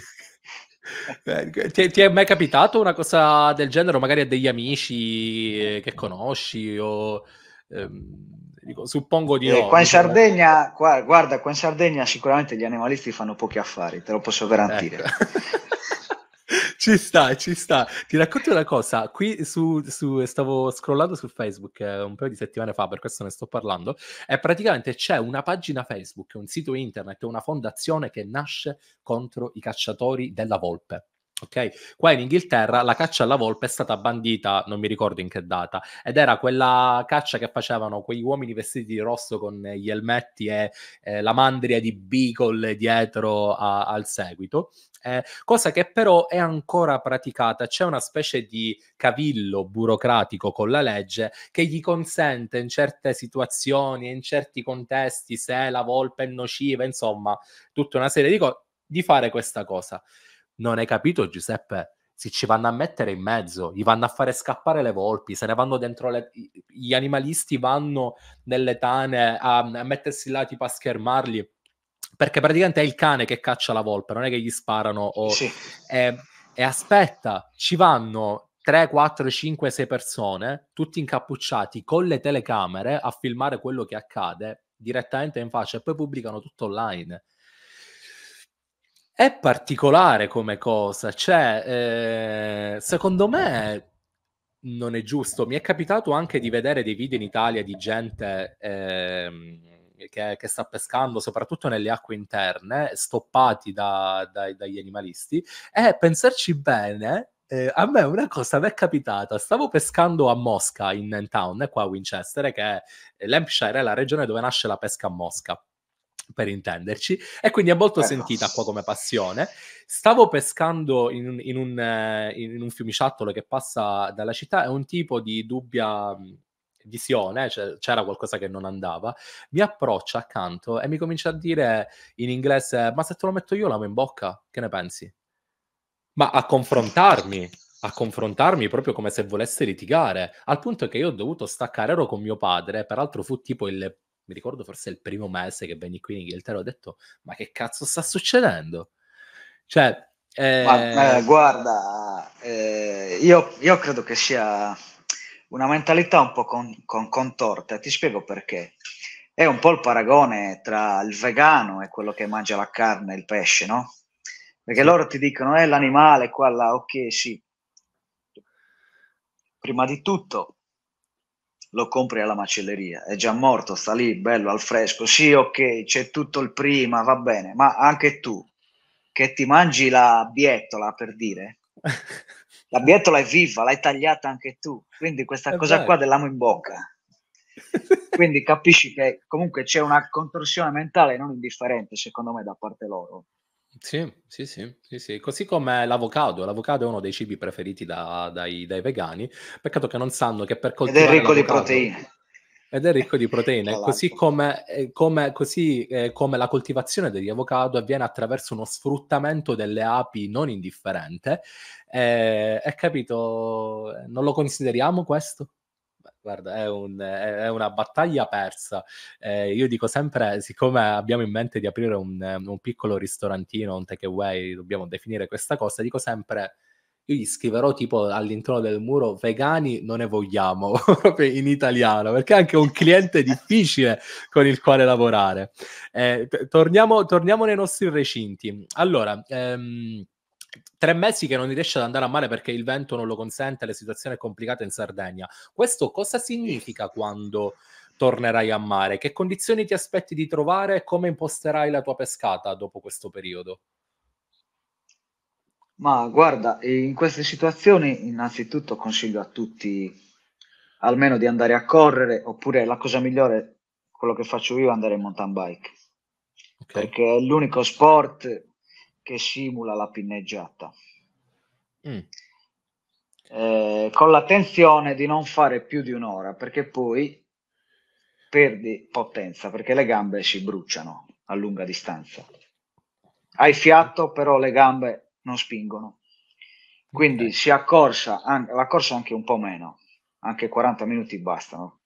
Beh, ti, ti, è mai capitato una cosa del genere, magari a degli amici eh, che conosci? O, ehm, dico, suppongo di eh, no. Qua in eh. Sardegna, qua, guarda, qua in Sardegna sicuramente gli animalisti fanno pochi affari, te lo posso garantire. Ecco. ci sta, ci sta. Ti racconto una cosa. Qui su, su, stavo scrollando su Facebook eh, un paio di settimane fa, per questo ne sto parlando. E praticamente c'è una pagina Facebook, un sito internet, una fondazione che nasce contro i cacciatori della volpe. Ok, qua in Inghilterra la caccia alla volpe è stata bandita, non mi ricordo in che data, ed era quella caccia che facevano quegli uomini vestiti di rosso con gli elmetti e eh, la mandria di beagle dietro a, al seguito. Eh, cosa che però è ancora praticata, c'è una specie di cavillo burocratico con la legge che gli consente in certe situazioni, in certi contesti, se la volpe è nociva, insomma, tutta una serie di cose, di fare questa cosa. Non hai capito, Giuseppe? Si ci vanno a mettere in mezzo, gli vanno a fare scappare le volpi, se ne vanno dentro le... gli animalisti vanno nelle tane a, a mettersi là tipo a schermarli perché praticamente è il cane che caccia la volpe, non è che gli sparano o... sì. e, e, aspetta, ci vanno 3, 4, 5, 6 persone, tutti incappucciati con le telecamere a filmare quello che accade direttamente in faccia e poi pubblicano tutto online è particolare come cosa, cioè, eh, secondo me non è giusto. Mi è capitato anche di vedere dei video in Italia di gente eh, che, che, sta pescando, soprattutto nelle acque interne, stoppati da, da, dagli animalisti. E pensarci bene, eh, a me una cosa mi è capitata. Stavo pescando a Mosca in town, qua a Winchester, che è l'Hampshire, è la regione dove nasce la pesca a Mosca per intenderci, e quindi è molto eh, sentita qua come passione. Stavo pescando in, in, un, eh, in un fiumiciattolo che passa dalla città, è un tipo di dubbia mm, visione, cioè c'era qualcosa che non andava, mi approccia accanto e mi comincia a dire in inglese: Ma se te lo metto io l'amo in bocca, che ne pensi? Ma a confrontarmi, a confrontarmi proprio come se volesse litigare, al punto che io ho dovuto staccare, ero con mio padre, peraltro fu tipo il mi ricordo forse il primo mese che venni qui in Inghilterra, ho detto, ma che cazzo sta succedendo? Cioè... Eh... Ma, eh, guarda, eh, io, io, credo che sia una mentalità un po' con, con, contorta, ti spiego perché. È un po' il paragone tra il vegano e quello che mangia la carne e il pesce, no? Perché loro ti dicono, è eh, l'animale qua, là, ok, sì. Prima di tutto, lo compri alla macelleria, è già morto, sta lì bello al fresco, sì ok c'è tutto il prima, va bene, ma anche tu che ti mangi la biettola per dire, la biettola è viva, l'hai tagliata anche tu, quindi questa è eh, cosa bello. qua dell'amo in bocca. quindi capisci che comunque c'è una contorsione mentale non indifferente secondo me da parte loro sì, sì, sì, sì, sì. Così come l'avocado. L'avocado è uno dei cibi preferiti da, dai, dai, vegani. Peccato che non sanno che per coltivare Ed è ricco di proteine. Ed è ricco di proteine, così, come, eh, come, così eh, come, la coltivazione degli avocado avviene attraverso uno sfruttamento delle api non indifferente. eh, eh, capito? Non lo consideriamo questo? guarda, è, un, è, una battaglia persa. Eh, io dico sempre, siccome abbiamo in mente di aprire un, un piccolo ristorantino, un takeaway, dobbiamo definire questa cosa, dico sempre io gli scriverò tipo all'interno del muro vegani non ne vogliamo proprio in italiano perché è anche un cliente difficile con il quale lavorare eh, t- torniamo, torniamo, nei nostri recinti allora ehm, tre mesi che non riesce ad andare a mare perché il vento non lo consente, la situazione è complicata in Sardegna. Questo cosa significa quando tornerai a mare? Che condizioni ti aspetti di trovare e come imposterai la tua pescata dopo questo periodo? Ma guarda, eh, in queste situazioni innanzitutto consiglio a tutti almeno di andare a correre oppure la cosa migliore, quello che faccio io, è andare in mountain bike. Okay. Perché è l'unico sport che simula la pinneggiata. Mm. Eh, con l'attenzione di non fare più di un'ora perché poi perdi potenza perché le gambe si bruciano a lunga distanza. Hai fiato però le gambe non spingono. Quindi okay. si accorsa, anche, la corsa anche un po' meno, anche 40 minuti bastano.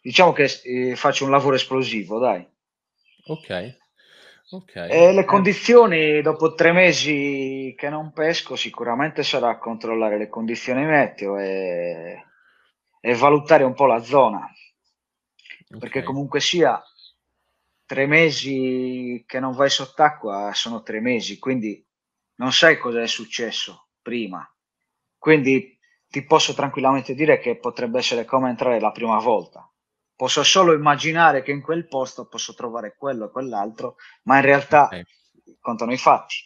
Diciamo che eh, faccio un lavoro esplosivo, dai. Ok. Okay. E le eh. condizioni dopo tre mesi che non pesco sicuramente sarà controllare le condizioni meteo e, e valutare un po' la zona, okay. perché comunque sia tre mesi che non vai sott'acqua sono tre mesi, quindi non sai cosa è successo prima. Quindi ti posso tranquillamente dire che potrebbe essere come entrare la prima volta posso solo immaginare che in quel posto posso trovare quello e quell'altro, ma in realtà okay. contano i fatti.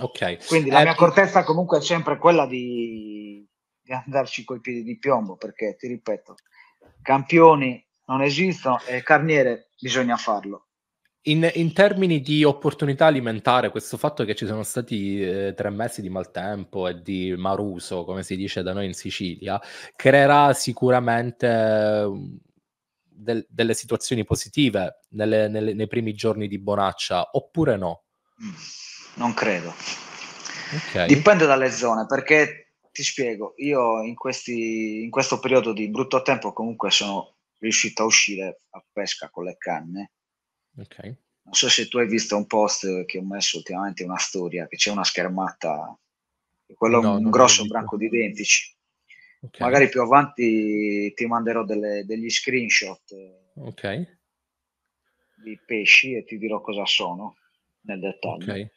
Ok. Quindi la eh, mia accortezza comunque è sempre quella di, di andarci coi piedi di piombo, perché ti ripeto, campioni non esistono e carniere bisogna farlo. In, in, termini di opportunità alimentare, questo fatto che ci sono stati eh, tre mesi di maltempo e di maruso, come si dice da noi in Sicilia, creerà sicuramente del, delle situazioni positive nelle, nelle, nei primi giorni di Bonaccia oppure no? Mm, non credo. Okay. Dipende dalle zone perché ti spiego, io in, questi, in questo periodo di brutto tempo comunque sono riuscito a uscire a pesca con le canne. Okay. Non so se tu hai visto un post che ho messo ultimamente, una storia, che c'è una schermata, quello no, un grosso branco di dentici. Okay. Magari più avanti ti manderò delle, degli screenshot eh, okay. di pesci e ti dirò cosa sono nel dettaglio. Okay.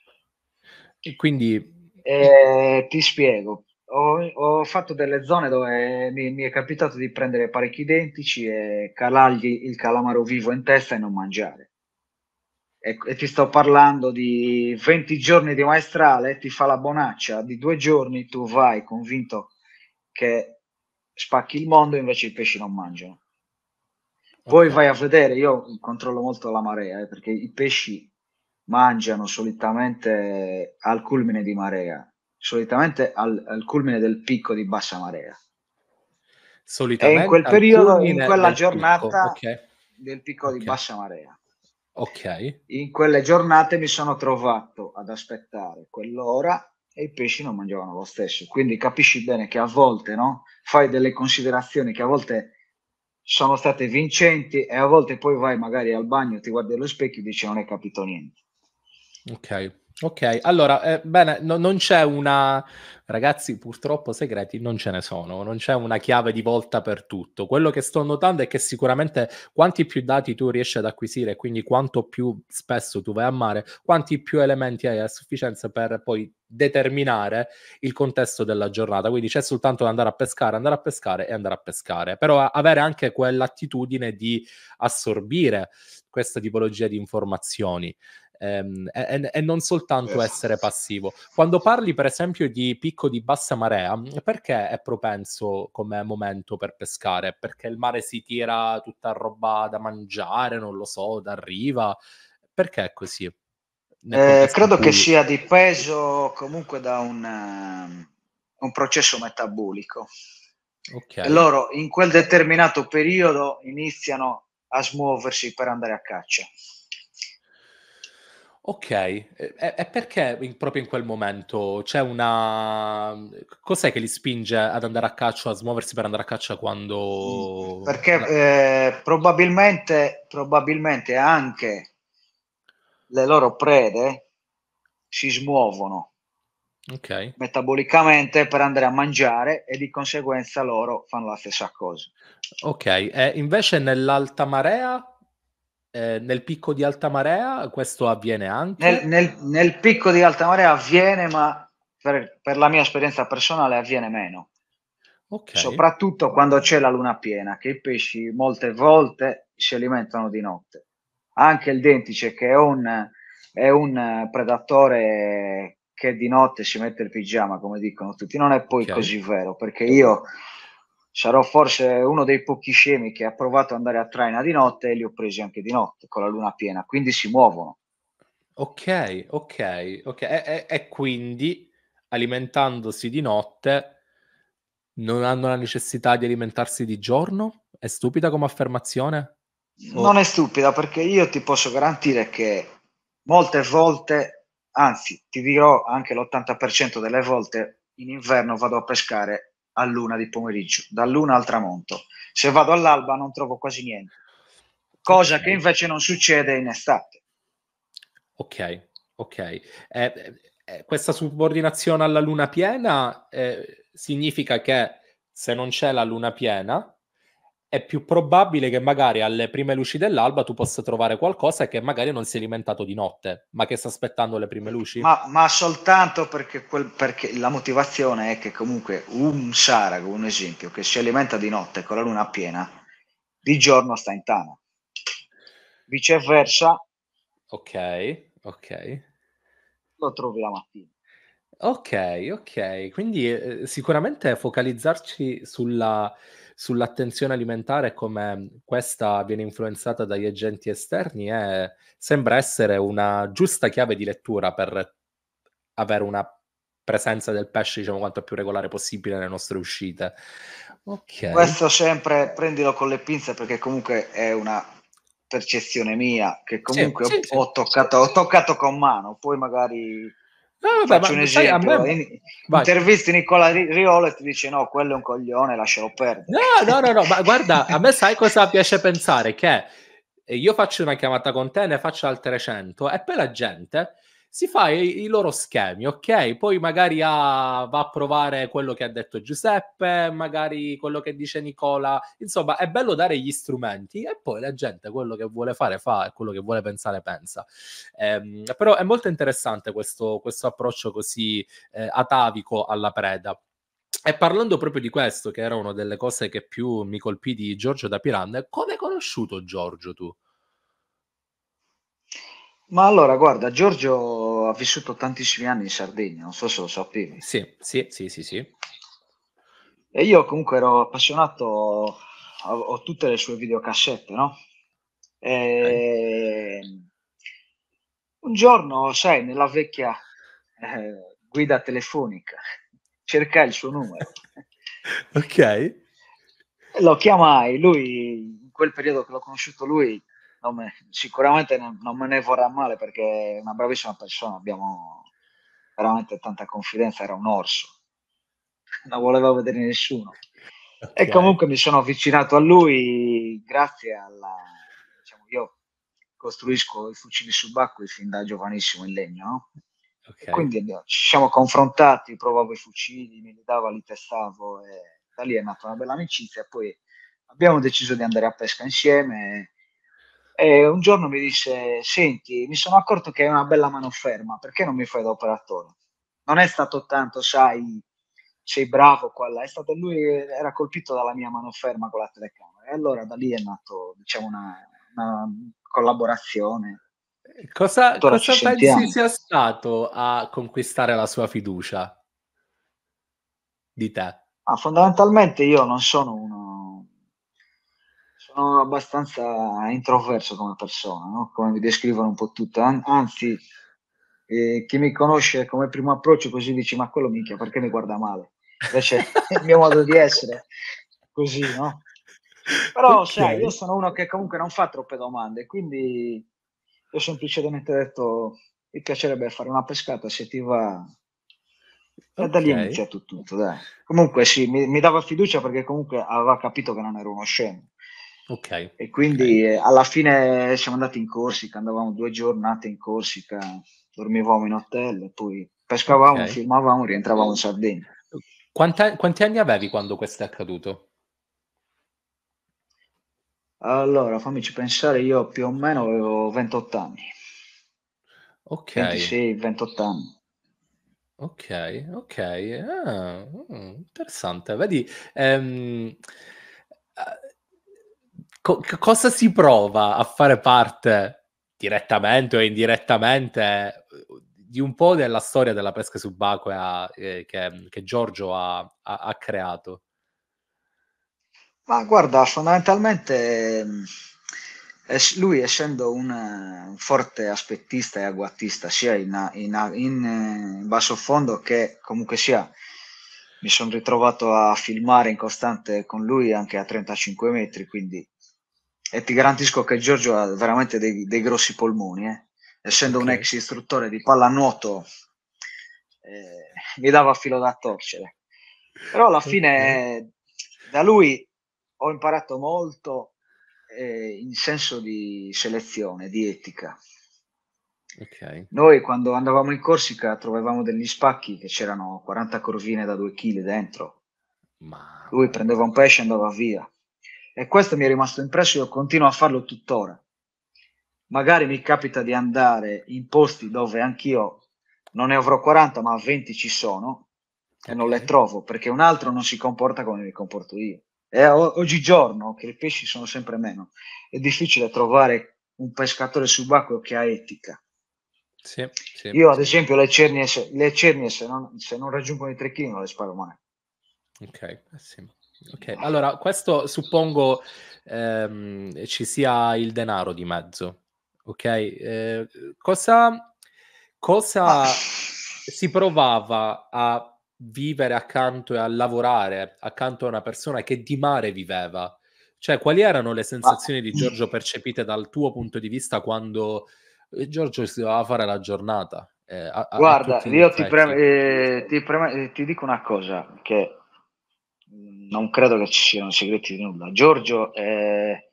E quindi... E, ti spiego. Ho, ho, fatto delle zone dove mi, mi, è capitato di prendere parecchi dentici e calargli il calamaro vivo in testa e non mangiare. E, e ti sto parlando di 20 giorni di maestrale, ti fa la bonaccia, di due giorni tu vai convinto che spacchi il mondo invece i pesci non mangiano. Poi okay. vai a vedere, io controllo molto la marea, eh, perché i pesci mangiano solitamente al culmine di marea, solitamente al, al culmine del picco di bassa marea. Solitamente e in quel periodo, in quella giornata picco. Okay. del picco okay. di bassa marea. Ok. In quelle giornate mi sono trovato ad aspettare quell'ora e i pesci non mangiavano lo stesso. Quindi capisci bene che a volte no? fai delle considerazioni che a volte sono state vincenti e a volte poi vai magari al bagno, ti guardi allo specchio e dici non hai capito niente. Ok, Ok, allora, eh, bene, no, non c'è una... Ragazzi, purtroppo segreti non ce ne sono, non c'è una chiave di volta per tutto. Quello che sto notando è che sicuramente quanti più dati tu riesci ad acquisire, quindi quanto più spesso tu vai a mare, quanti più elementi hai a sufficienza per poi determinare il contesto della giornata. Quindi c'è soltanto andare a pescare, andare a pescare e andare a pescare, però avere anche quell'attitudine di assorbire questa tipologia di informazioni ehm, e, e, non soltanto esatto. essere passivo. Quando parli per esempio di picco di bassa marea, perché è propenso come momento per pescare? Perché il mare si tira tutta roba da mangiare, non lo so, da riva? Perché è così? Eh, credo che sia dipeso comunque da un, uh, un processo metabolico. Okay. loro in quel determinato periodo iniziano a smuoversi per andare a caccia. Ok, e, perché in, proprio in quel momento c'è una... Cos'è che li spinge ad andare a caccia, a smuoversi per andare a caccia quando... Mm, perché eh, probabilmente, probabilmente anche le loro prede si smuovono okay. metabolicamente per andare a mangiare e di conseguenza loro fanno la stessa cosa. Ok, e invece nell'alta marea eh, nel picco di alta marea questo avviene anche? Nel, nel, nel picco di alta marea avviene, ma per, per, la mia esperienza personale avviene meno. Okay. Soprattutto quando c'è la luna piena, che i pesci molte volte si alimentano di notte. Anche il dentice, che è un, è un predatore che di notte si mette il pigiama, come dicono tutti, non è poi okay. così vero, perché io sarò forse uno dei pochi scemi che ha provato ad andare a traina di notte e li ho presi anche di notte con la luna piena, quindi si muovono. Ok, ok, ok. E, e, e quindi alimentandosi di notte non hanno la necessità di alimentarsi di giorno? È stupida come affermazione? O... Non è stupida perché io ti posso garantire che molte volte, anzi ti dirò anche l'80% delle volte, in inverno vado a pescare all'una di pomeriggio, dall'una al tramonto. Se vado all'alba non trovo quasi niente, cosa che invece non succede in estate. Ok, ok. Eh, eh, eh, questa subordinazione alla luna piena eh, significa che se non c'è la luna piena, è più probabile che magari alle prime luci dell'alba tu possa trovare qualcosa che magari non si è alimentato di notte, ma che sta aspettando le prime luci. Ma, ma soltanto perché, quel, perché, la motivazione è che comunque un sarago, un esempio, che si alimenta di notte con la luna piena, di giorno sta in tana. Viceversa. Ok, ok. Lo trovi la mattina. Ok, ok. Quindi eh, sicuramente focalizzarci sulla sull'attenzione alimentare e come questa viene influenzata dagli agenti esterni è, sembra essere una giusta chiave di lettura per avere una presenza del pesce, diciamo, quanto più regolare possibile nelle nostre uscite. Okay. Questo sempre prendilo con le pinze perché comunque è una percezione mia che comunque sì, ho, sì, ho, toccato, sì. ho toccato con mano, poi magari No, vabbè, Faccio un esempio, sai, me... intervisti Nicola Riolo e ti dice no, quello è un coglione, lascialo perdere. No, no, no, no ma guarda, a me sai cosa piace pensare? Che eh, io faccio una chiamata con te, ne faccio altre 100 e poi la gente si fa i, i loro schemi, ok? Poi magari ha, ah, va a provare quello che ha detto Giuseppe, magari quello che dice Nicola, insomma è bello dare gli strumenti e poi la gente quello che vuole fare fa e quello che vuole pensare pensa. Ehm, però è molto interessante questo, questo approccio così eh, atavico alla preda. E parlando proprio di questo, che era una delle cose che più mi colpì di Giorgio da Piran, come hai conosciuto Giorgio tu? Ma allora, guarda, Giorgio ha vissuto tantissimi anni in Sardegna, non so se lo sapevi. Sì, sì, sì, sì, sì. E io comunque ero appassionato, ho, tutte le sue videocassette, no? E... Un giorno, sai, nella vecchia eh, guida telefonica, cercai il suo numero. ok. Lo chiamai, lui, in quel periodo che l'ho conosciuto lui, non me, sicuramente non me ne vorrà male perché è una bravissima persona, abbiamo veramente tanta confidenza, era un orso, non voleva vedere nessuno. Okay. E comunque mi sono avvicinato a lui grazie alla... Diciamo, io costruisco i fucili subacquei fin da giovanissimo in legno, no? okay. quindi abbiamo, ci siamo confrontati, provavo i fucili, mi li dava, li testavo e da lì è nata una bella amicizia. Poi abbiamo deciso di andare a pesca insieme e un giorno mi disse, senti, mi sono accorto che hai una bella mano ferma, perché non mi fai da operatore? Non è stato tanto, sai, sei bravo quella È stato lui era colpito dalla mia mano ferma con la telecamera. E allora da lì è nato, diciamo, una, una collaborazione. Cosa, cosa pensi sentiamo. sia stato a conquistare la sua fiducia di te? Ah, fondamentalmente io non sono uno sono abbastanza introverso come persona, no? come mi descrivono un po' tutto. An- anzi eh, chi mi conosce come primo approccio così dice ma quello minchia perché mi guarda male, invece è il mio modo di essere, così no? Però okay. sai, io sono uno che comunque non fa troppe domande, quindi ho semplicemente detto mi piacerebbe fare una pescata se ti va e da lì inizia iniziato tutto. Dai. Comunque sì, mi, mi, dava fiducia perché comunque aveva capito che non ero uno scemo. Okay. E quindi okay. Eh, alla fine siamo andati in Corsica, andavamo due giornate in Corsica, dormivamo in hotel, poi pescavamo, okay. filmavamo, rientravamo in Sardegna. Quanta, quanti anni avevi quando questo è accaduto? Allora, fammici pensare, io più o meno avevo 28 anni. Ok. 26, 28 anni. Ok, ok. Ah, mm, interessante. Vedi, ehm, co- cosa si prova a fare parte direttamente o indirettamente di un po' della storia della pesca subacquea eh, che, che, Giorgio ha, ha, ha, creato? Ma guarda, fondamentalmente eh, lui essendo un forte aspettista e agguattista sia in, in, eh, in basso fondo che comunque sia mi sono ritrovato a filmare in costante con lui anche a 35 metri, quindi e ti garantisco che Giorgio ha veramente dei, dei grossi polmoni, eh. essendo okay. un ex istruttore di pallanuoto, eh, mi dava filo da torcere. Però alla fine da lui ho imparato molto eh, in senso di selezione, di etica. Okay. Noi quando andavamo in Corsica trovavamo degli spacchi che c'erano 40 corvine da 2 kg dentro. Ma... Lui prendeva un pesce e andava via. E questo mi è rimasto impresso e continuo a farlo tuttora. Magari mi capita di andare in posti dove anch'io non ne avrò 40, ma 20 ci sono e non le trovo perché un altro non si comporta come mi comporto io. E oggigiorno, che i pesci sono sempre meno, è difficile trovare un pescatore subacqueo che ha etica. Sì, sì, io, ad esempio, le cernie, se, le cernie se, non, se non raggiungono i tre kg non le sparo mai. Ok, sì. Ok, allora questo suppongo ehm, ci sia il denaro di mezzo, ok? Eh, cosa, cosa si provava a vivere accanto e a lavorare accanto a una persona che di mare viveva? Cioè, quali erano le sensazioni di Giorgio percepite dal tuo punto di vista quando eh, Giorgio si doveva fare la giornata? Eh, a, Guarda, a io ti, pre- eh, ti, pre- eh, ti dico una cosa che non credo che ci siano segreti di nulla. Giorgio eh,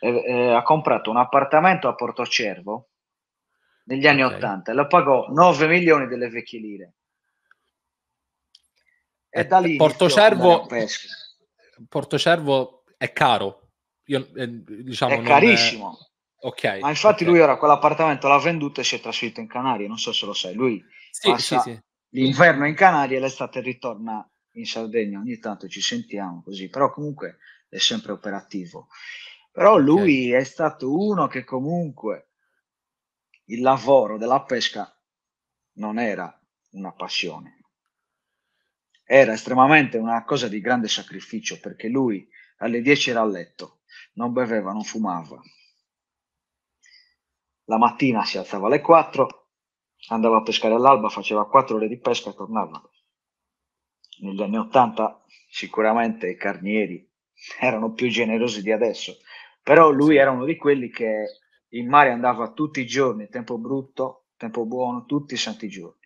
eh, eh, ha comprato un appartamento a Porto Cervo negli anni okay. 80 e lo pagò 9 milioni delle vecchie lire. E eh, da lì Porto Cervo è caro. Io, eh, diciamo, è carissimo. È... Okay, Ma infatti okay. lui ora quell'appartamento l'ha venduto e si è trasferito in Canaria. non so se lo sai. Lui sì, passa sì, sì. l'inverno in Canaria e l'estate ritorna in Sardegna ogni tanto ci sentiamo così, però comunque è sempre operativo. Però lui okay. è stato uno che comunque il lavoro della pesca non era una passione, era estremamente una cosa di grande sacrificio perché lui alle 10 era a letto, non beveva, non fumava. La mattina si alzava alle 4, andava a pescare all'alba, faceva 4 ore di pesca e tornava negli anni 80 sicuramente i carnieri erano più generosi di adesso, però lui era uno di quelli che in mare andava tutti i giorni, tempo brutto, tempo buono, tutti i santi giorni.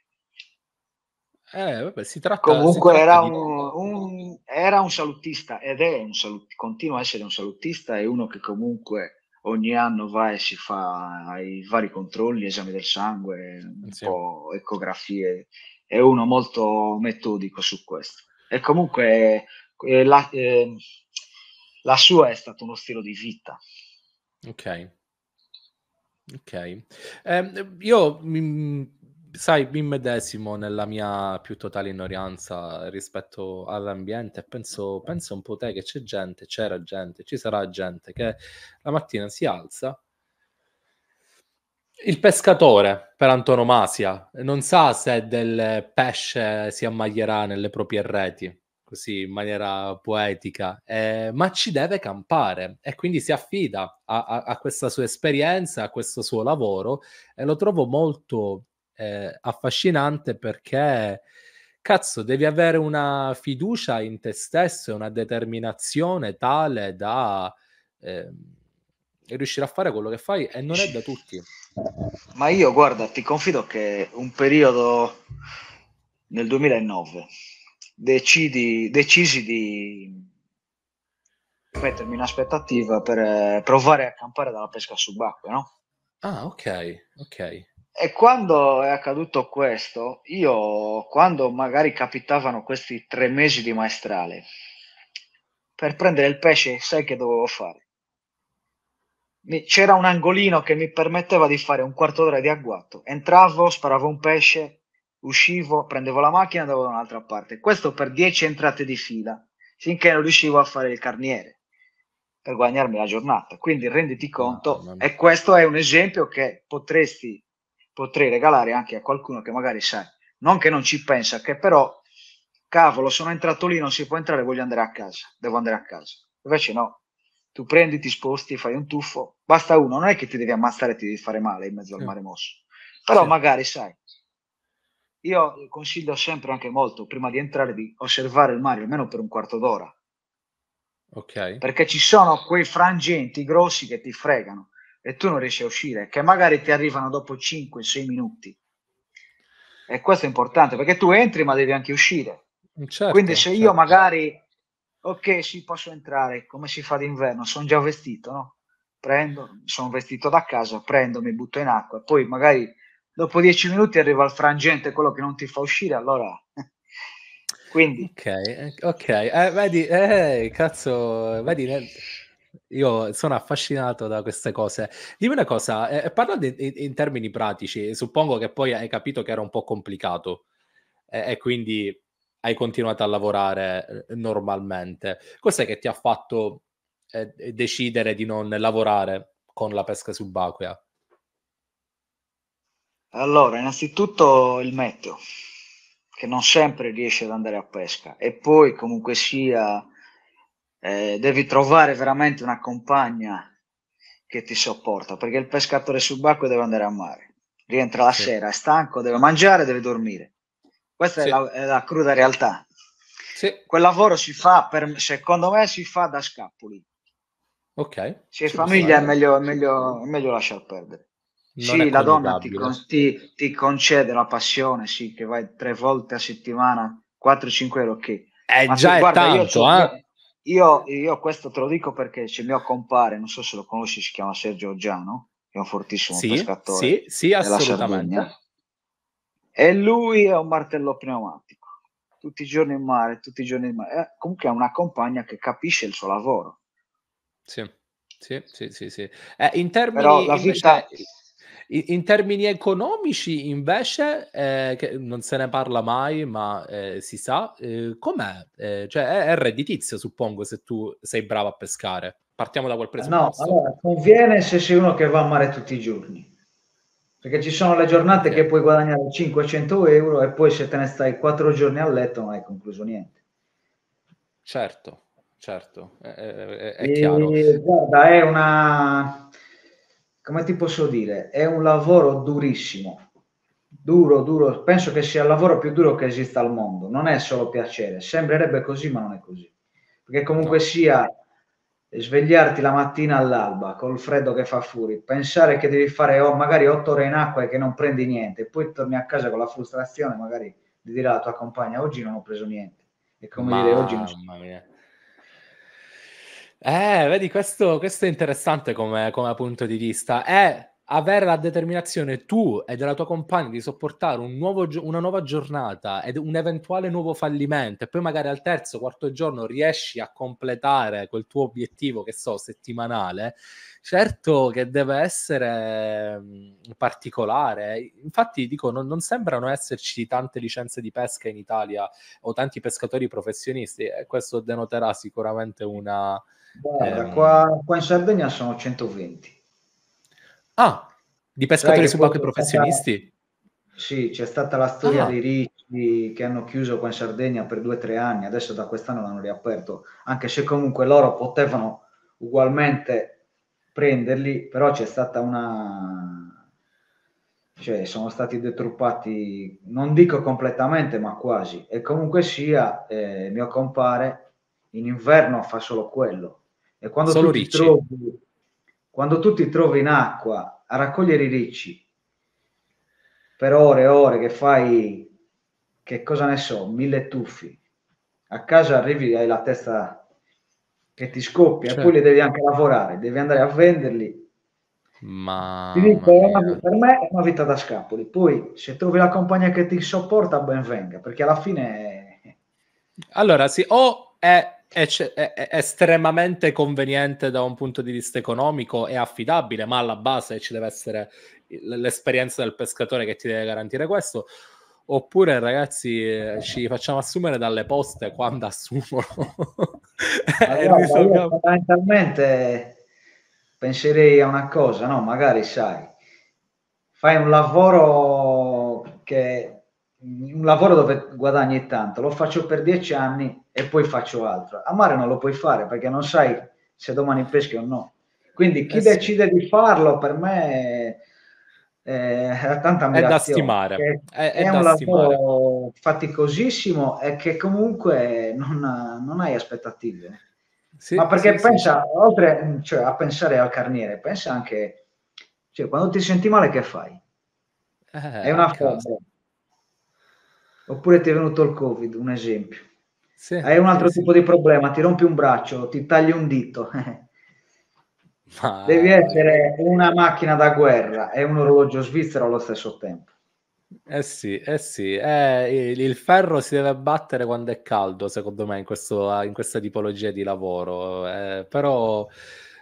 Eh, vabbè, si tratta, Comunque si tratta era, di... un, era, un, salutista ed è un salutista, continua a essere un salutista, e uno che comunque ogni anno va e si fa i vari controlli, esami del sangue, un sì. po' ecografie è uno molto metodico su questo. E comunque eh, la, eh, la sua è stato uno stile di vita. Ok. Ok. Um, io mi, sai, mi medesimo nella mia più totale ignoranza rispetto all'ambiente. Penso, penso un po' te che c'è gente, c'era gente, ci sarà gente che la mattina si alza, il pescatore per antonomasia non sa se del pesce si ammaglierà nelle proprie reti, così in maniera poetica, eh, ma ci deve campare e quindi si affida a, a, a, questa sua esperienza, a questo suo lavoro e lo trovo molto eh, affascinante perché cazzo, devi avere una fiducia in te stesso, e una determinazione tale da eh, riuscire a fare quello che fai e non è da tutti. Ma io, guarda, ti confido che un periodo nel 2009 decidi, decisi di mettermi in aspettativa per eh, provare a campare dalla pesca subacquea, no? Ah, ok, ok. E quando è accaduto questo, io quando magari capitavano questi tre mesi di maestrale, per prendere il pesce, sai che dovevo fare? c'era un angolino che mi permetteva di fare un quarto d'ora di agguato. Entravo, sparavo un pesce, uscivo, prendevo la macchina e andavo da un'altra parte. Questo per dieci entrate di fila, finché non riuscivo a fare il carniere per guadagnarmi la giornata. Quindi renditi conto, no. e questo è un esempio che potresti, potrei regalare anche a qualcuno che magari sai, non che non ci pensa, che però, cavolo, sono entrato lì, non si può entrare, voglio andare a casa, devo andare a casa. Invece no, tu prendi, ti sposti, fai un tuffo, basta uno, non è che ti devi ammazzare e ti devi fare male in mezzo al mare mosso, però sì. magari sai, io consiglio sempre anche molto, prima di entrare, di osservare il mare almeno per un quarto d'ora, okay. perché ci sono quei frangenti grossi che ti fregano e tu non riesci a uscire, che magari ti arrivano dopo 5-6 minuti. E questo è importante perché tu entri ma devi anche uscire. Certo, Quindi se certo. io magari ok, sì, posso entrare, come si fa d'inverno? Sono già vestito, no? Prendo, sono vestito da casa, prendo, mi butto in acqua, poi magari dopo dieci minuti arriva il frangente, quello che non ti fa uscire, allora... Quindi... Ok, eh, ok, eh, vedi, eh, cazzo, vedi... Ne... Eh, io sono affascinato da queste cose. Dimmi una cosa, eh, parlando in, in, termini pratici, suppongo che poi hai capito che era un po' complicato eh, e quindi hai continuato a lavorare eh, normalmente. Cos'è che ti ha fatto eh, decidere di non lavorare con la pesca subacquea? Allora, innanzitutto il meteo, che non sempre riesce ad andare a pesca, e poi comunque sia, eh, devi trovare veramente una compagna che ti sopporta, perché il pescatore subacqueo deve andare a mare, rientra la sì. sera, è stanco, deve mangiare, deve dormire. Questa sì. è, la, è, la, cruda realtà. Sì. Quel lavoro si fa, per, secondo me, si fa da scapoli. Ok. Se è famiglia è meglio, è meglio, è meglio lasciar perdere. Non sì, la donna ti, ti, ti, concede la passione, sì, che vai tre volte a settimana, 4-5 euro che... Eh, Ma già tu, guarda, tanto, io, eh? Io, io, questo te lo dico perché c'è mio compare, non so se lo conosci, si chiama Sergio Giano, che è un fortissimo sì, pescatore. Sì, sì, assolutamente. Sardegna e lui è un martello pneumatico. Tutti i giorni in mare, tutti i giorni in mare. Eh, comunque è una compagna che capisce il suo lavoro. Sì, sì, sì, sì. sì. Eh, in termini... Però la vita... In, termini economici, invece, eh, che non se ne parla mai, ma eh, si sa, eh, com'è? Eh, cioè, è, è, redditizio, suppongo, se tu sei bravo a pescare. Partiamo da quel presupposto. No, allora, conviene se sei uno che va a mare tutti i giorni. Perché ci sono le giornate che puoi guadagnare 500 euro e poi se te ne stai quattro giorni a letto non hai concluso niente. Certo, certo, è, è, è chiaro. guarda, è una... come ti posso dire? È un lavoro durissimo, duro, duro. Penso che sia il lavoro più duro che esista al mondo. Non è solo piacere, sembrerebbe così ma non è così. Perché comunque no. sia svegliarti la mattina all'alba col freddo che fa furi, pensare che devi fare oh, magari otto ore in acqua e che non prendi niente, e poi torni a casa con la frustrazione magari di dire alla tua compagna oggi non ho preso niente. E come mamma dire oggi non so. mia. Eh, vedi, questo, questo è interessante come, come punto di vista. Eh, avere la determinazione tu e della tua compagna di sopportare un nuovo, una nuova giornata ed un eventuale nuovo fallimento e poi magari al terzo, quarto giorno riesci a completare quel tuo obiettivo, che so, settimanale, certo che deve essere mm, particolare. Infatti, dico, non, non sembrano esserci tante licenze di pesca in Italia o tanti pescatori professionisti e questo denoterà sicuramente una... Guarda, ehm... qua, qua in Sardegna sono 120. Ah, di pescatori subacquei professionisti? Stata, sì, c'è stata la storia ah. dei ricci che hanno chiuso qua in Sardegna per due o tre anni, adesso da quest'anno l'hanno riaperto, anche se comunque loro potevano ugualmente prenderli, però c'è stata una... cioè sono stati detruppati, non dico completamente, ma quasi. E comunque sia, eh, mio compare in inverno fa solo quello. E quando solo tu ricci. ti trovi quando tu ti trovi in acqua a raccogliere i ricci per ore e ore che fai, che cosa ne so, mille tuffi, a casa arrivi hai la testa che ti scoppia certo. e poi li devi anche lavorare, devi andare a venderli. Ma per me è una vita da scapoli. Poi se trovi la compagnia che ti sopporta, ben venga, perché alla fine... Allora, sì, o è è, è, è, estremamente conveniente da un punto di vista economico e affidabile, ma alla base ci deve essere l'esperienza del pescatore che ti deve garantire questo. Oppure, ragazzi, eh, ci facciamo assumere dalle poste quando assumono. Allora, eh, so... fondamentalmente penserei a una cosa, no? Magari sai, fai un lavoro che un lavoro dove guadagni tanto, lo faccio per dieci anni e poi faccio altro. A mare non lo puoi fare perché non sai se domani peschi o no. Quindi chi eh sì. decide di farlo per me è, eh, è tanta ammirazione. È da stimare. È, è, è un lavoro stimare. faticosissimo e che comunque non, ha, non hai aspettative. Sì, Ma perché sì, pensa, oltre cioè, a pensare al carniere, pensa anche, cioè, quando ti senti male che fai? Eh, è una cosa oppure ti è venuto il covid, un esempio. Sì, Hai un altro sì. tipo di problema, ti rompi un braccio, ti tagli un dito. Ma... Devi essere una macchina da guerra e un orologio svizzero allo stesso tempo. Eh sì, eh sì, eh, il ferro si deve battere quando è caldo, secondo me, in, questo, in questa tipologia di lavoro. Eh, però,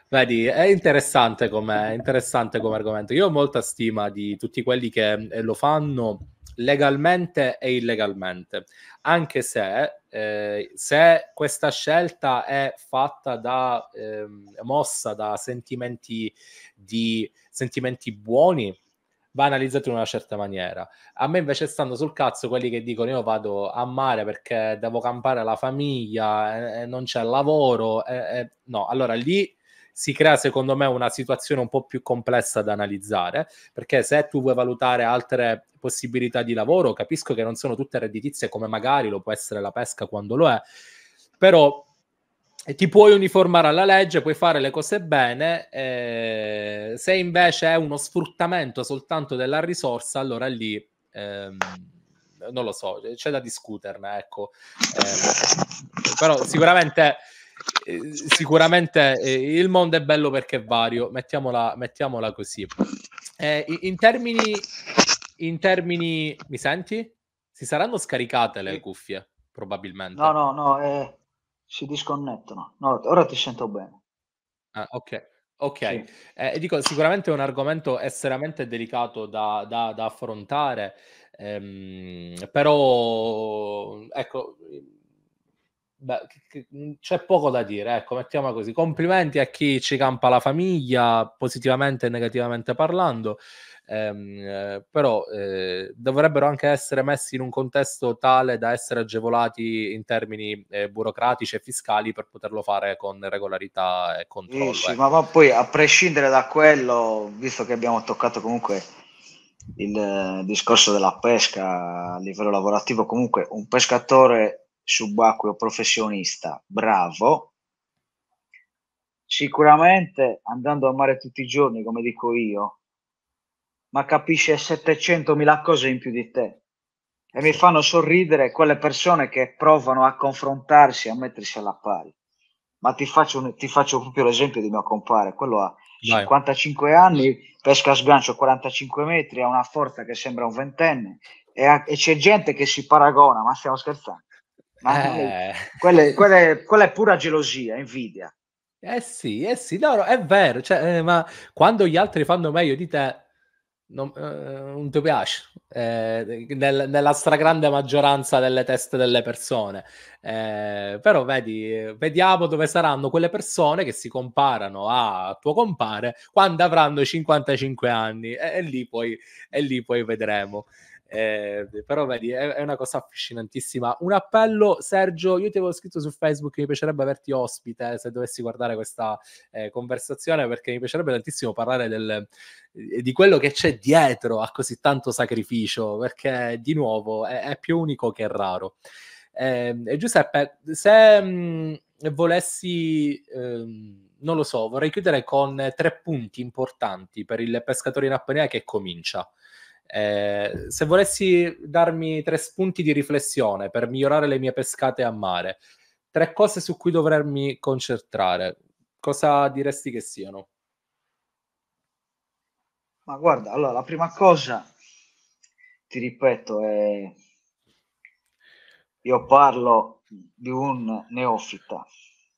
vedi, è interessante come argomento. Io ho molta stima di tutti quelli che eh, lo fanno legalmente e illegalmente, anche se, eh, se questa scelta è fatta da, eh, mossa da sentimenti, di, sentimenti buoni, va analizzato in una certa maniera. A me invece stanno sul cazzo quelli che dicono io vado a mare perché devo campare la famiglia, eh, eh non c'è lavoro. Eh, eh. No, allora lì si crea secondo me una situazione un po' più complessa da analizzare, perché se tu vuoi valutare altre possibilità di lavoro, capisco che non sono tutte redditizie come magari lo può essere la pesca quando lo è, però ti puoi uniformare alla legge, puoi fare le cose bene, eh, se invece è uno sfruttamento soltanto della risorsa, allora lì... Ehm, non lo so, c'è da discuterne, ecco. Eh, però sicuramente eh, sicuramente eh, il mondo è bello perché è vario, mettiamola, mettiamola così. Eh, in, termini, in termini, mi senti? Si saranno scaricate le cuffie, probabilmente. No, no, no, si disconnettono. No, ora ti sento bene. Ah, ok. Ok, sì. eh, dico, sicuramente è un argomento estremamente delicato da, da, da affrontare, ehm, però ecco, beh, mm, c'è poco da dire, ecco, mettiamo così. Complimenti a chi ci campa la famiglia, positivamente e negativamente parlando, ehm, eh, però eh, dovrebbero anche essere messi in un contesto tale da essere agevolati in termini eh, burocratici e fiscali per poterlo fare con regolarità e controllo. Sì, eh. Ecco. Ma poi, a prescindere da quello, visto che abbiamo toccato comunque il eh, discorso della pesca a livello lavorativo, comunque un pescatore subacqueo professionista, bravo. Sicuramente andando al mare tutti i giorni, come dico io, ma capisce 700.000 cose in più di te. E mi fanno sorridere quelle persone che provano a confrontarsi, a mettersi alla pari. Ma ti faccio, un, ti faccio proprio l'esempio di mio compare, quello ha 55 Vai. anni, pesca a sgancio 45 metri, ha una forza che sembra un ventenne, e, e c'è gente che si paragona, ma stiamo scherzando ma eh. quella, quella, è, quella è pura gelosia, invidia. Eh sì, eh sì, no, no è vero, cioè, eh, ma quando gli altri fanno meglio di te, non, eh, non ti piace, eh, nel, nella stragrande maggioranza delle teste delle persone. Eh, però vedi, vediamo dove saranno quelle persone che si comparano a tuo compare quando avranno 55 anni e, e lì, poi, e lì poi vedremo. Eh, però vedi, è, è, una cosa affascinantissima. Un appello, Sergio, io ti avevo scritto su Facebook che mi piacerebbe averti ospite se dovessi guardare questa eh, conversazione perché mi piacerebbe tantissimo parlare del, eh, di quello che c'è dietro a così tanto sacrificio perché di nuovo è, è più unico che raro. Ehm, e Giuseppe, se mh, volessi... Ehm, non lo so, vorrei chiudere con tre punti importanti per il pescatore in apnea che comincia. Eh, se volessi darmi tre spunti di riflessione per migliorare le mie pescate a mare, tre cose su cui dovremmi concentrare, cosa diresti che siano? Ma guarda, allora la prima cosa, ti ripeto, è... io parlo di un neofita.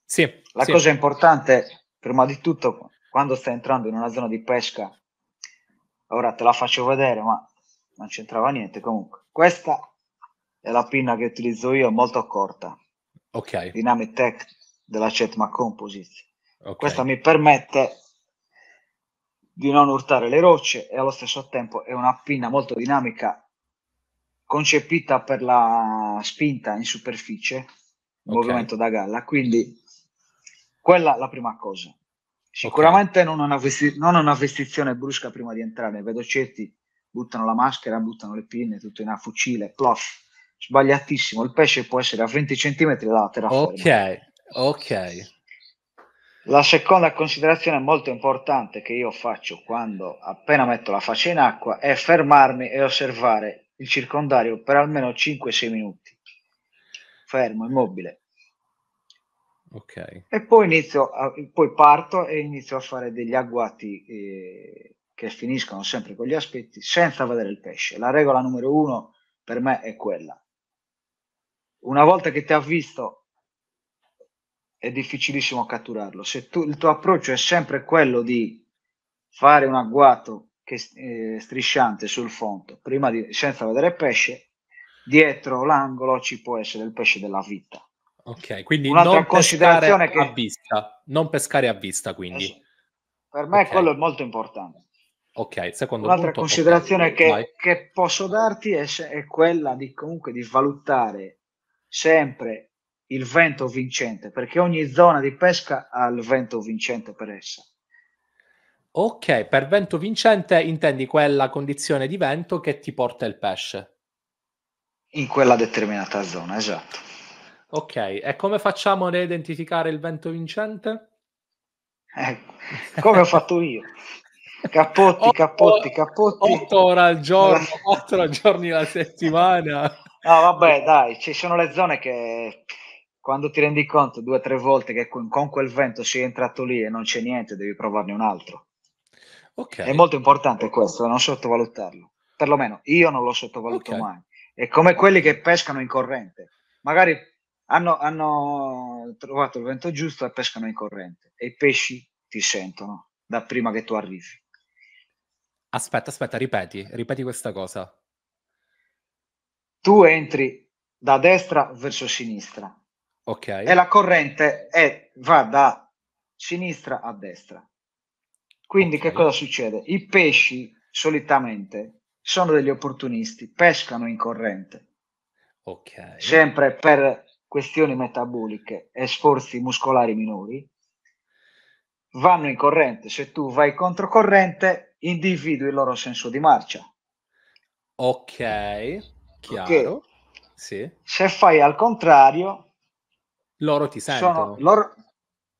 Sì, la sì. cosa importante, prima di tutto, quando stai entrando in una zona di pesca, ora te la faccio vedere, ma non c'entrava niente. Comunque, questa è la pinna che utilizzo io, molto corta. Ok. Dynamic Tech della Chetma Composite. Okay. Questa mi permette di non urtare le rocce e allo stesso tempo è una pinna molto dinamica concepita per la spinta in superficie, okay. movimento da galla, quindi quella è la prima cosa. Sicuramente non una, vesti- non una vestizione brusca prima di entrare, vedo certi buttano la maschera, buttano le pinne, tutto in a fucile, plof, sbagliatissimo, il pesce può essere a 20 cm dalla terraferma. Ok, ok. La seconda considerazione molto importante che io faccio quando appena metto la faccia in acqua è fermarmi e osservare il circondario per almeno 5-6 minuti. Fermo, immobile, Ok. E poi, inizio a, poi parto e inizio a fare degli agguati eh, che finiscono sempre con gli aspetti senza vedere il pesce. La regola numero uno per me è quella. Una volta che ti ha visto è difficilissimo catturarlo. Se tu, il tuo approccio è sempre quello di fare un agguato che, eh, strisciante sul fondo, prima di, senza vedere il pesce, dietro l'angolo ci può essere il pesce della vita ok, quindi Un'altra non considerazione pescare che... a vista, non pescare a vista quindi. Per me okay. quello è molto importante. Ok, secondo Un'altra punto, considerazione okay. che, che, posso darti è, è quella di comunque di valutare sempre il vento vincente, perché ogni zona di pesca ha il vento vincente per essa. Ok, per vento vincente intendi quella condizione di vento che ti porta il pesce. In quella determinata zona, esatto. Ok, e come facciamo a identificare il vento vincente? Ecco, come ho fatto io. Cappotti, cappotti, cappotti. 8 ore al giorno, 4 giorni alla settimana. No, vabbè, dai, ci sono le zone che quando ti rendi conto due o tre volte che con quel vento sei entrato lì e non c'è niente, devi provarne un altro. Okay. È molto importante questo, non sottovalutarlo. Perlomeno io non lo sottovaluto okay. mai. È come quelli che pescano in corrente. Magari hanno, hanno trovato il vento giusto e pescano in corrente e i pesci ti sentono da prima che tu arrivi. Aspetta, aspetta, ripeti, ripeti questa cosa. Tu entri da destra verso sinistra. Ok. E la corrente è, va da sinistra a destra. Quindi okay. che cosa succede? I pesci solitamente sono degli opportunisti, pescano in corrente. Ok. Sempre per questioni metaboliche e sforzi muscolari minori, vanno in corrente. Se tu vai controcorrente, individui il loro senso di marcia. Ok, chiaro. Sì. Se fai al contrario, loro ti sentono. Loro...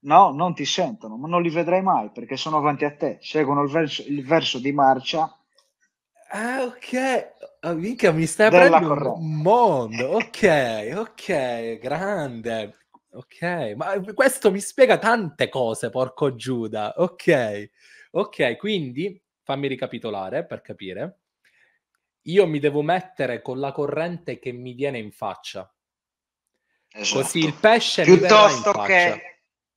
No, non ti sentono, ma non li vedrai mai perché sono avanti a te, seguono il verso, il verso di marcia. Ah, ok. Oh, mi stai aprendo corretta. un mondo. Ok, ok, grande. Ok, ma questo mi spiega tante cose, porco Giuda. Ok, ok, quindi fammi ricapitolare per capire. Io mi devo mettere con la corrente che mi viene in faccia. Esatto. Così il pesce piuttosto mi che, faccia.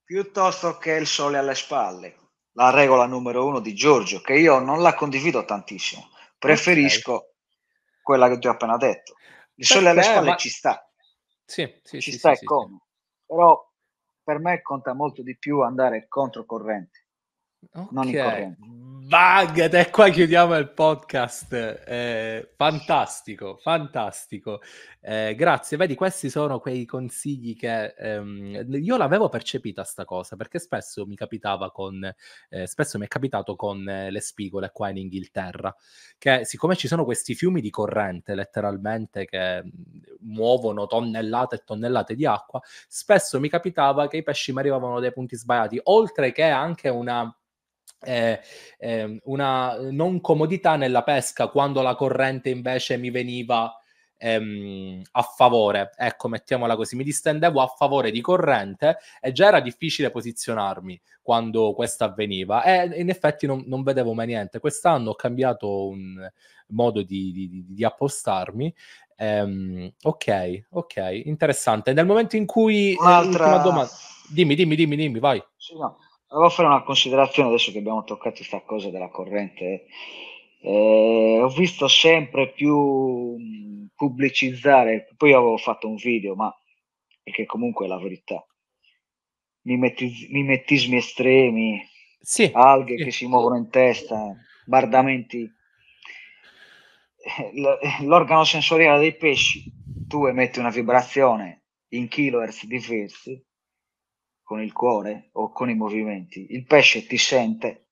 Piuttosto che il sole alle spalle, la regola numero uno di Giorgio, che io non la condivido tantissimo. Preferisco okay quella che ti ho appena detto. Il sole alle spalle ma... ci sta. Sì, sì, ci sì, sta sì, e come. Però per me conta molto di più andare controcorrente, okay. non in corrente. Bug, e qua chiudiamo il podcast. Eh, fantastico, fantastico. Eh, grazie. Vedi, questi sono quei consigli che ehm, io l'avevo percepita sta cosa, perché spesso mi capitava con eh, spesso mi è capitato con eh, le spigole qua in Inghilterra, che siccome ci sono questi fiumi di corrente letteralmente che mm, muovono tonnellate e tonnellate di acqua, spesso mi capitava che i pesci mi arrivavano dai punti sbagliati, oltre che anche una eh, eh, una non comodità nella pesca quando la corrente invece mi veniva ehm, a favore, ecco mettiamola così, mi distendevo a favore di corrente e già era difficile posizionarmi quando questo avveniva e in effetti non, non vedevo mai niente. Quest'anno ho cambiato un modo di, di, di appostarmi. Ehm, ok, ok, interessante. Nel momento in cui... Eh, Un'altra... Domanda... Dimmi, dimmi, dimmi, dimmi, vai. Sì, no volevo fare una considerazione adesso che abbiamo toccato questa cosa della corrente. Eh, ho visto sempre più pubblicizzare, poi avevo fatto un video, ma è che comunque è la verità. Mimetiz- mimetismi estremi, sì, alghe sì. che si muovono in testa, bardamenti. Eh, l- l'organo sensoriale dei pesci, tu emetti una vibrazione in kilohertz diversi, con il cuore o con i movimenti. Il pesce ti sente,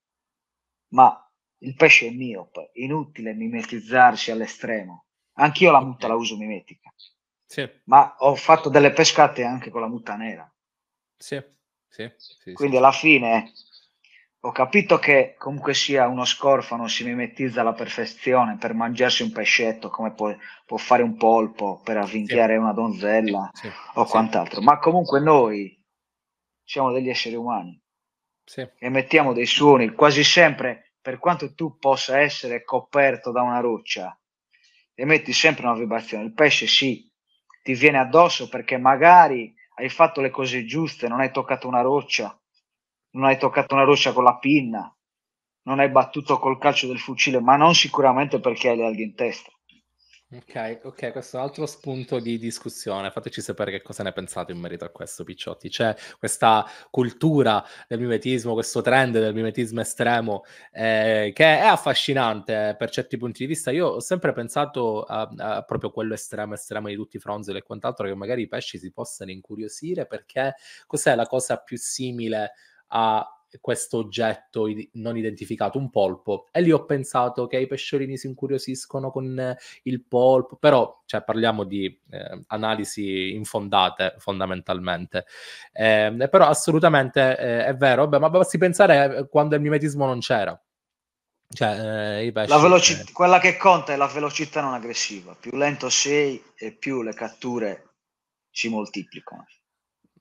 ma il pesce è miope, inutile mimetizzarsi all'estremo. Anch'io la mutta la uso mimetica, sì. ma ho fatto delle pescate anche con la mutta nera. Sì. Sì, sì, Quindi alla fine ho capito che comunque sia uno scorfano si mimetizza alla perfezione per mangiarsi un pescetto come può, può fare un polpo per avvinchiare una donzella o quant'altro, ma comunque noi siamo degli esseri umani. Sì. emettiamo dei suoni quasi sempre per quanto tu possa essere coperto da una roccia emetti sempre una vibrazione il pesce sì ti viene addosso perché magari hai fatto le cose giuste non hai toccato una roccia non hai toccato una roccia con la pinna non hai battuto col calcio del fucile ma non sicuramente perché hai le alghe in testa Ok, ok, questo è un altro spunto di discussione. Fateci sapere che cosa ne pensate in merito a questo, Picciotti. C'è questa cultura del mimetismo, questo trend del mimetismo estremo eh, che è affascinante per certi punti di vista. Io ho sempre pensato a, a proprio quello estremo, estremo di tutti i fronzoli e quant'altro, che magari i pesci si possano incuriosire perché cos'è la cosa più simile a questo oggetto non identificato, un polpo. E lì ho pensato che i pesciolini si incuriosiscono con eh, il polpo, però cioè, parliamo di eh, analisi infondate fondamentalmente. Eh, però assolutamente eh, è vero, beh, ma basti pensare eh, quando il mimetismo non c'era. Cioè, eh, pesci, veloci- eh. Quella che conta è la velocità non aggressiva. Più lento sei e più le catture si moltiplicano.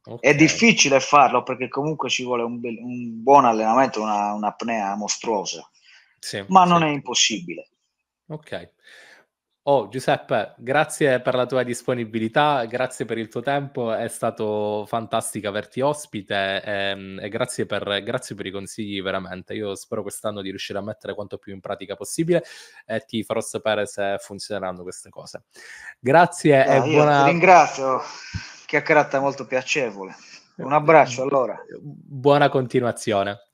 Okay. È difficile farlo perché comunque ci vuole un, be- un buon allenamento, una, una, pnea mostruosa, sì, ma sì. non è impossibile. Ok, Oh Giuseppe, grazie per la tua disponibilità, grazie per il tuo tempo, è stato fantastico averti ospite e, ehm, e grazie, per, grazie, per, i consigli veramente. Io spero quest'anno di riuscire a mettere quanto più in pratica possibile e ti farò sapere se funzioneranno queste cose. Grazie eh, e buona... Ti ringrazio, chiacchierata molto piacevole. Un abbraccio allora. Buona continuazione.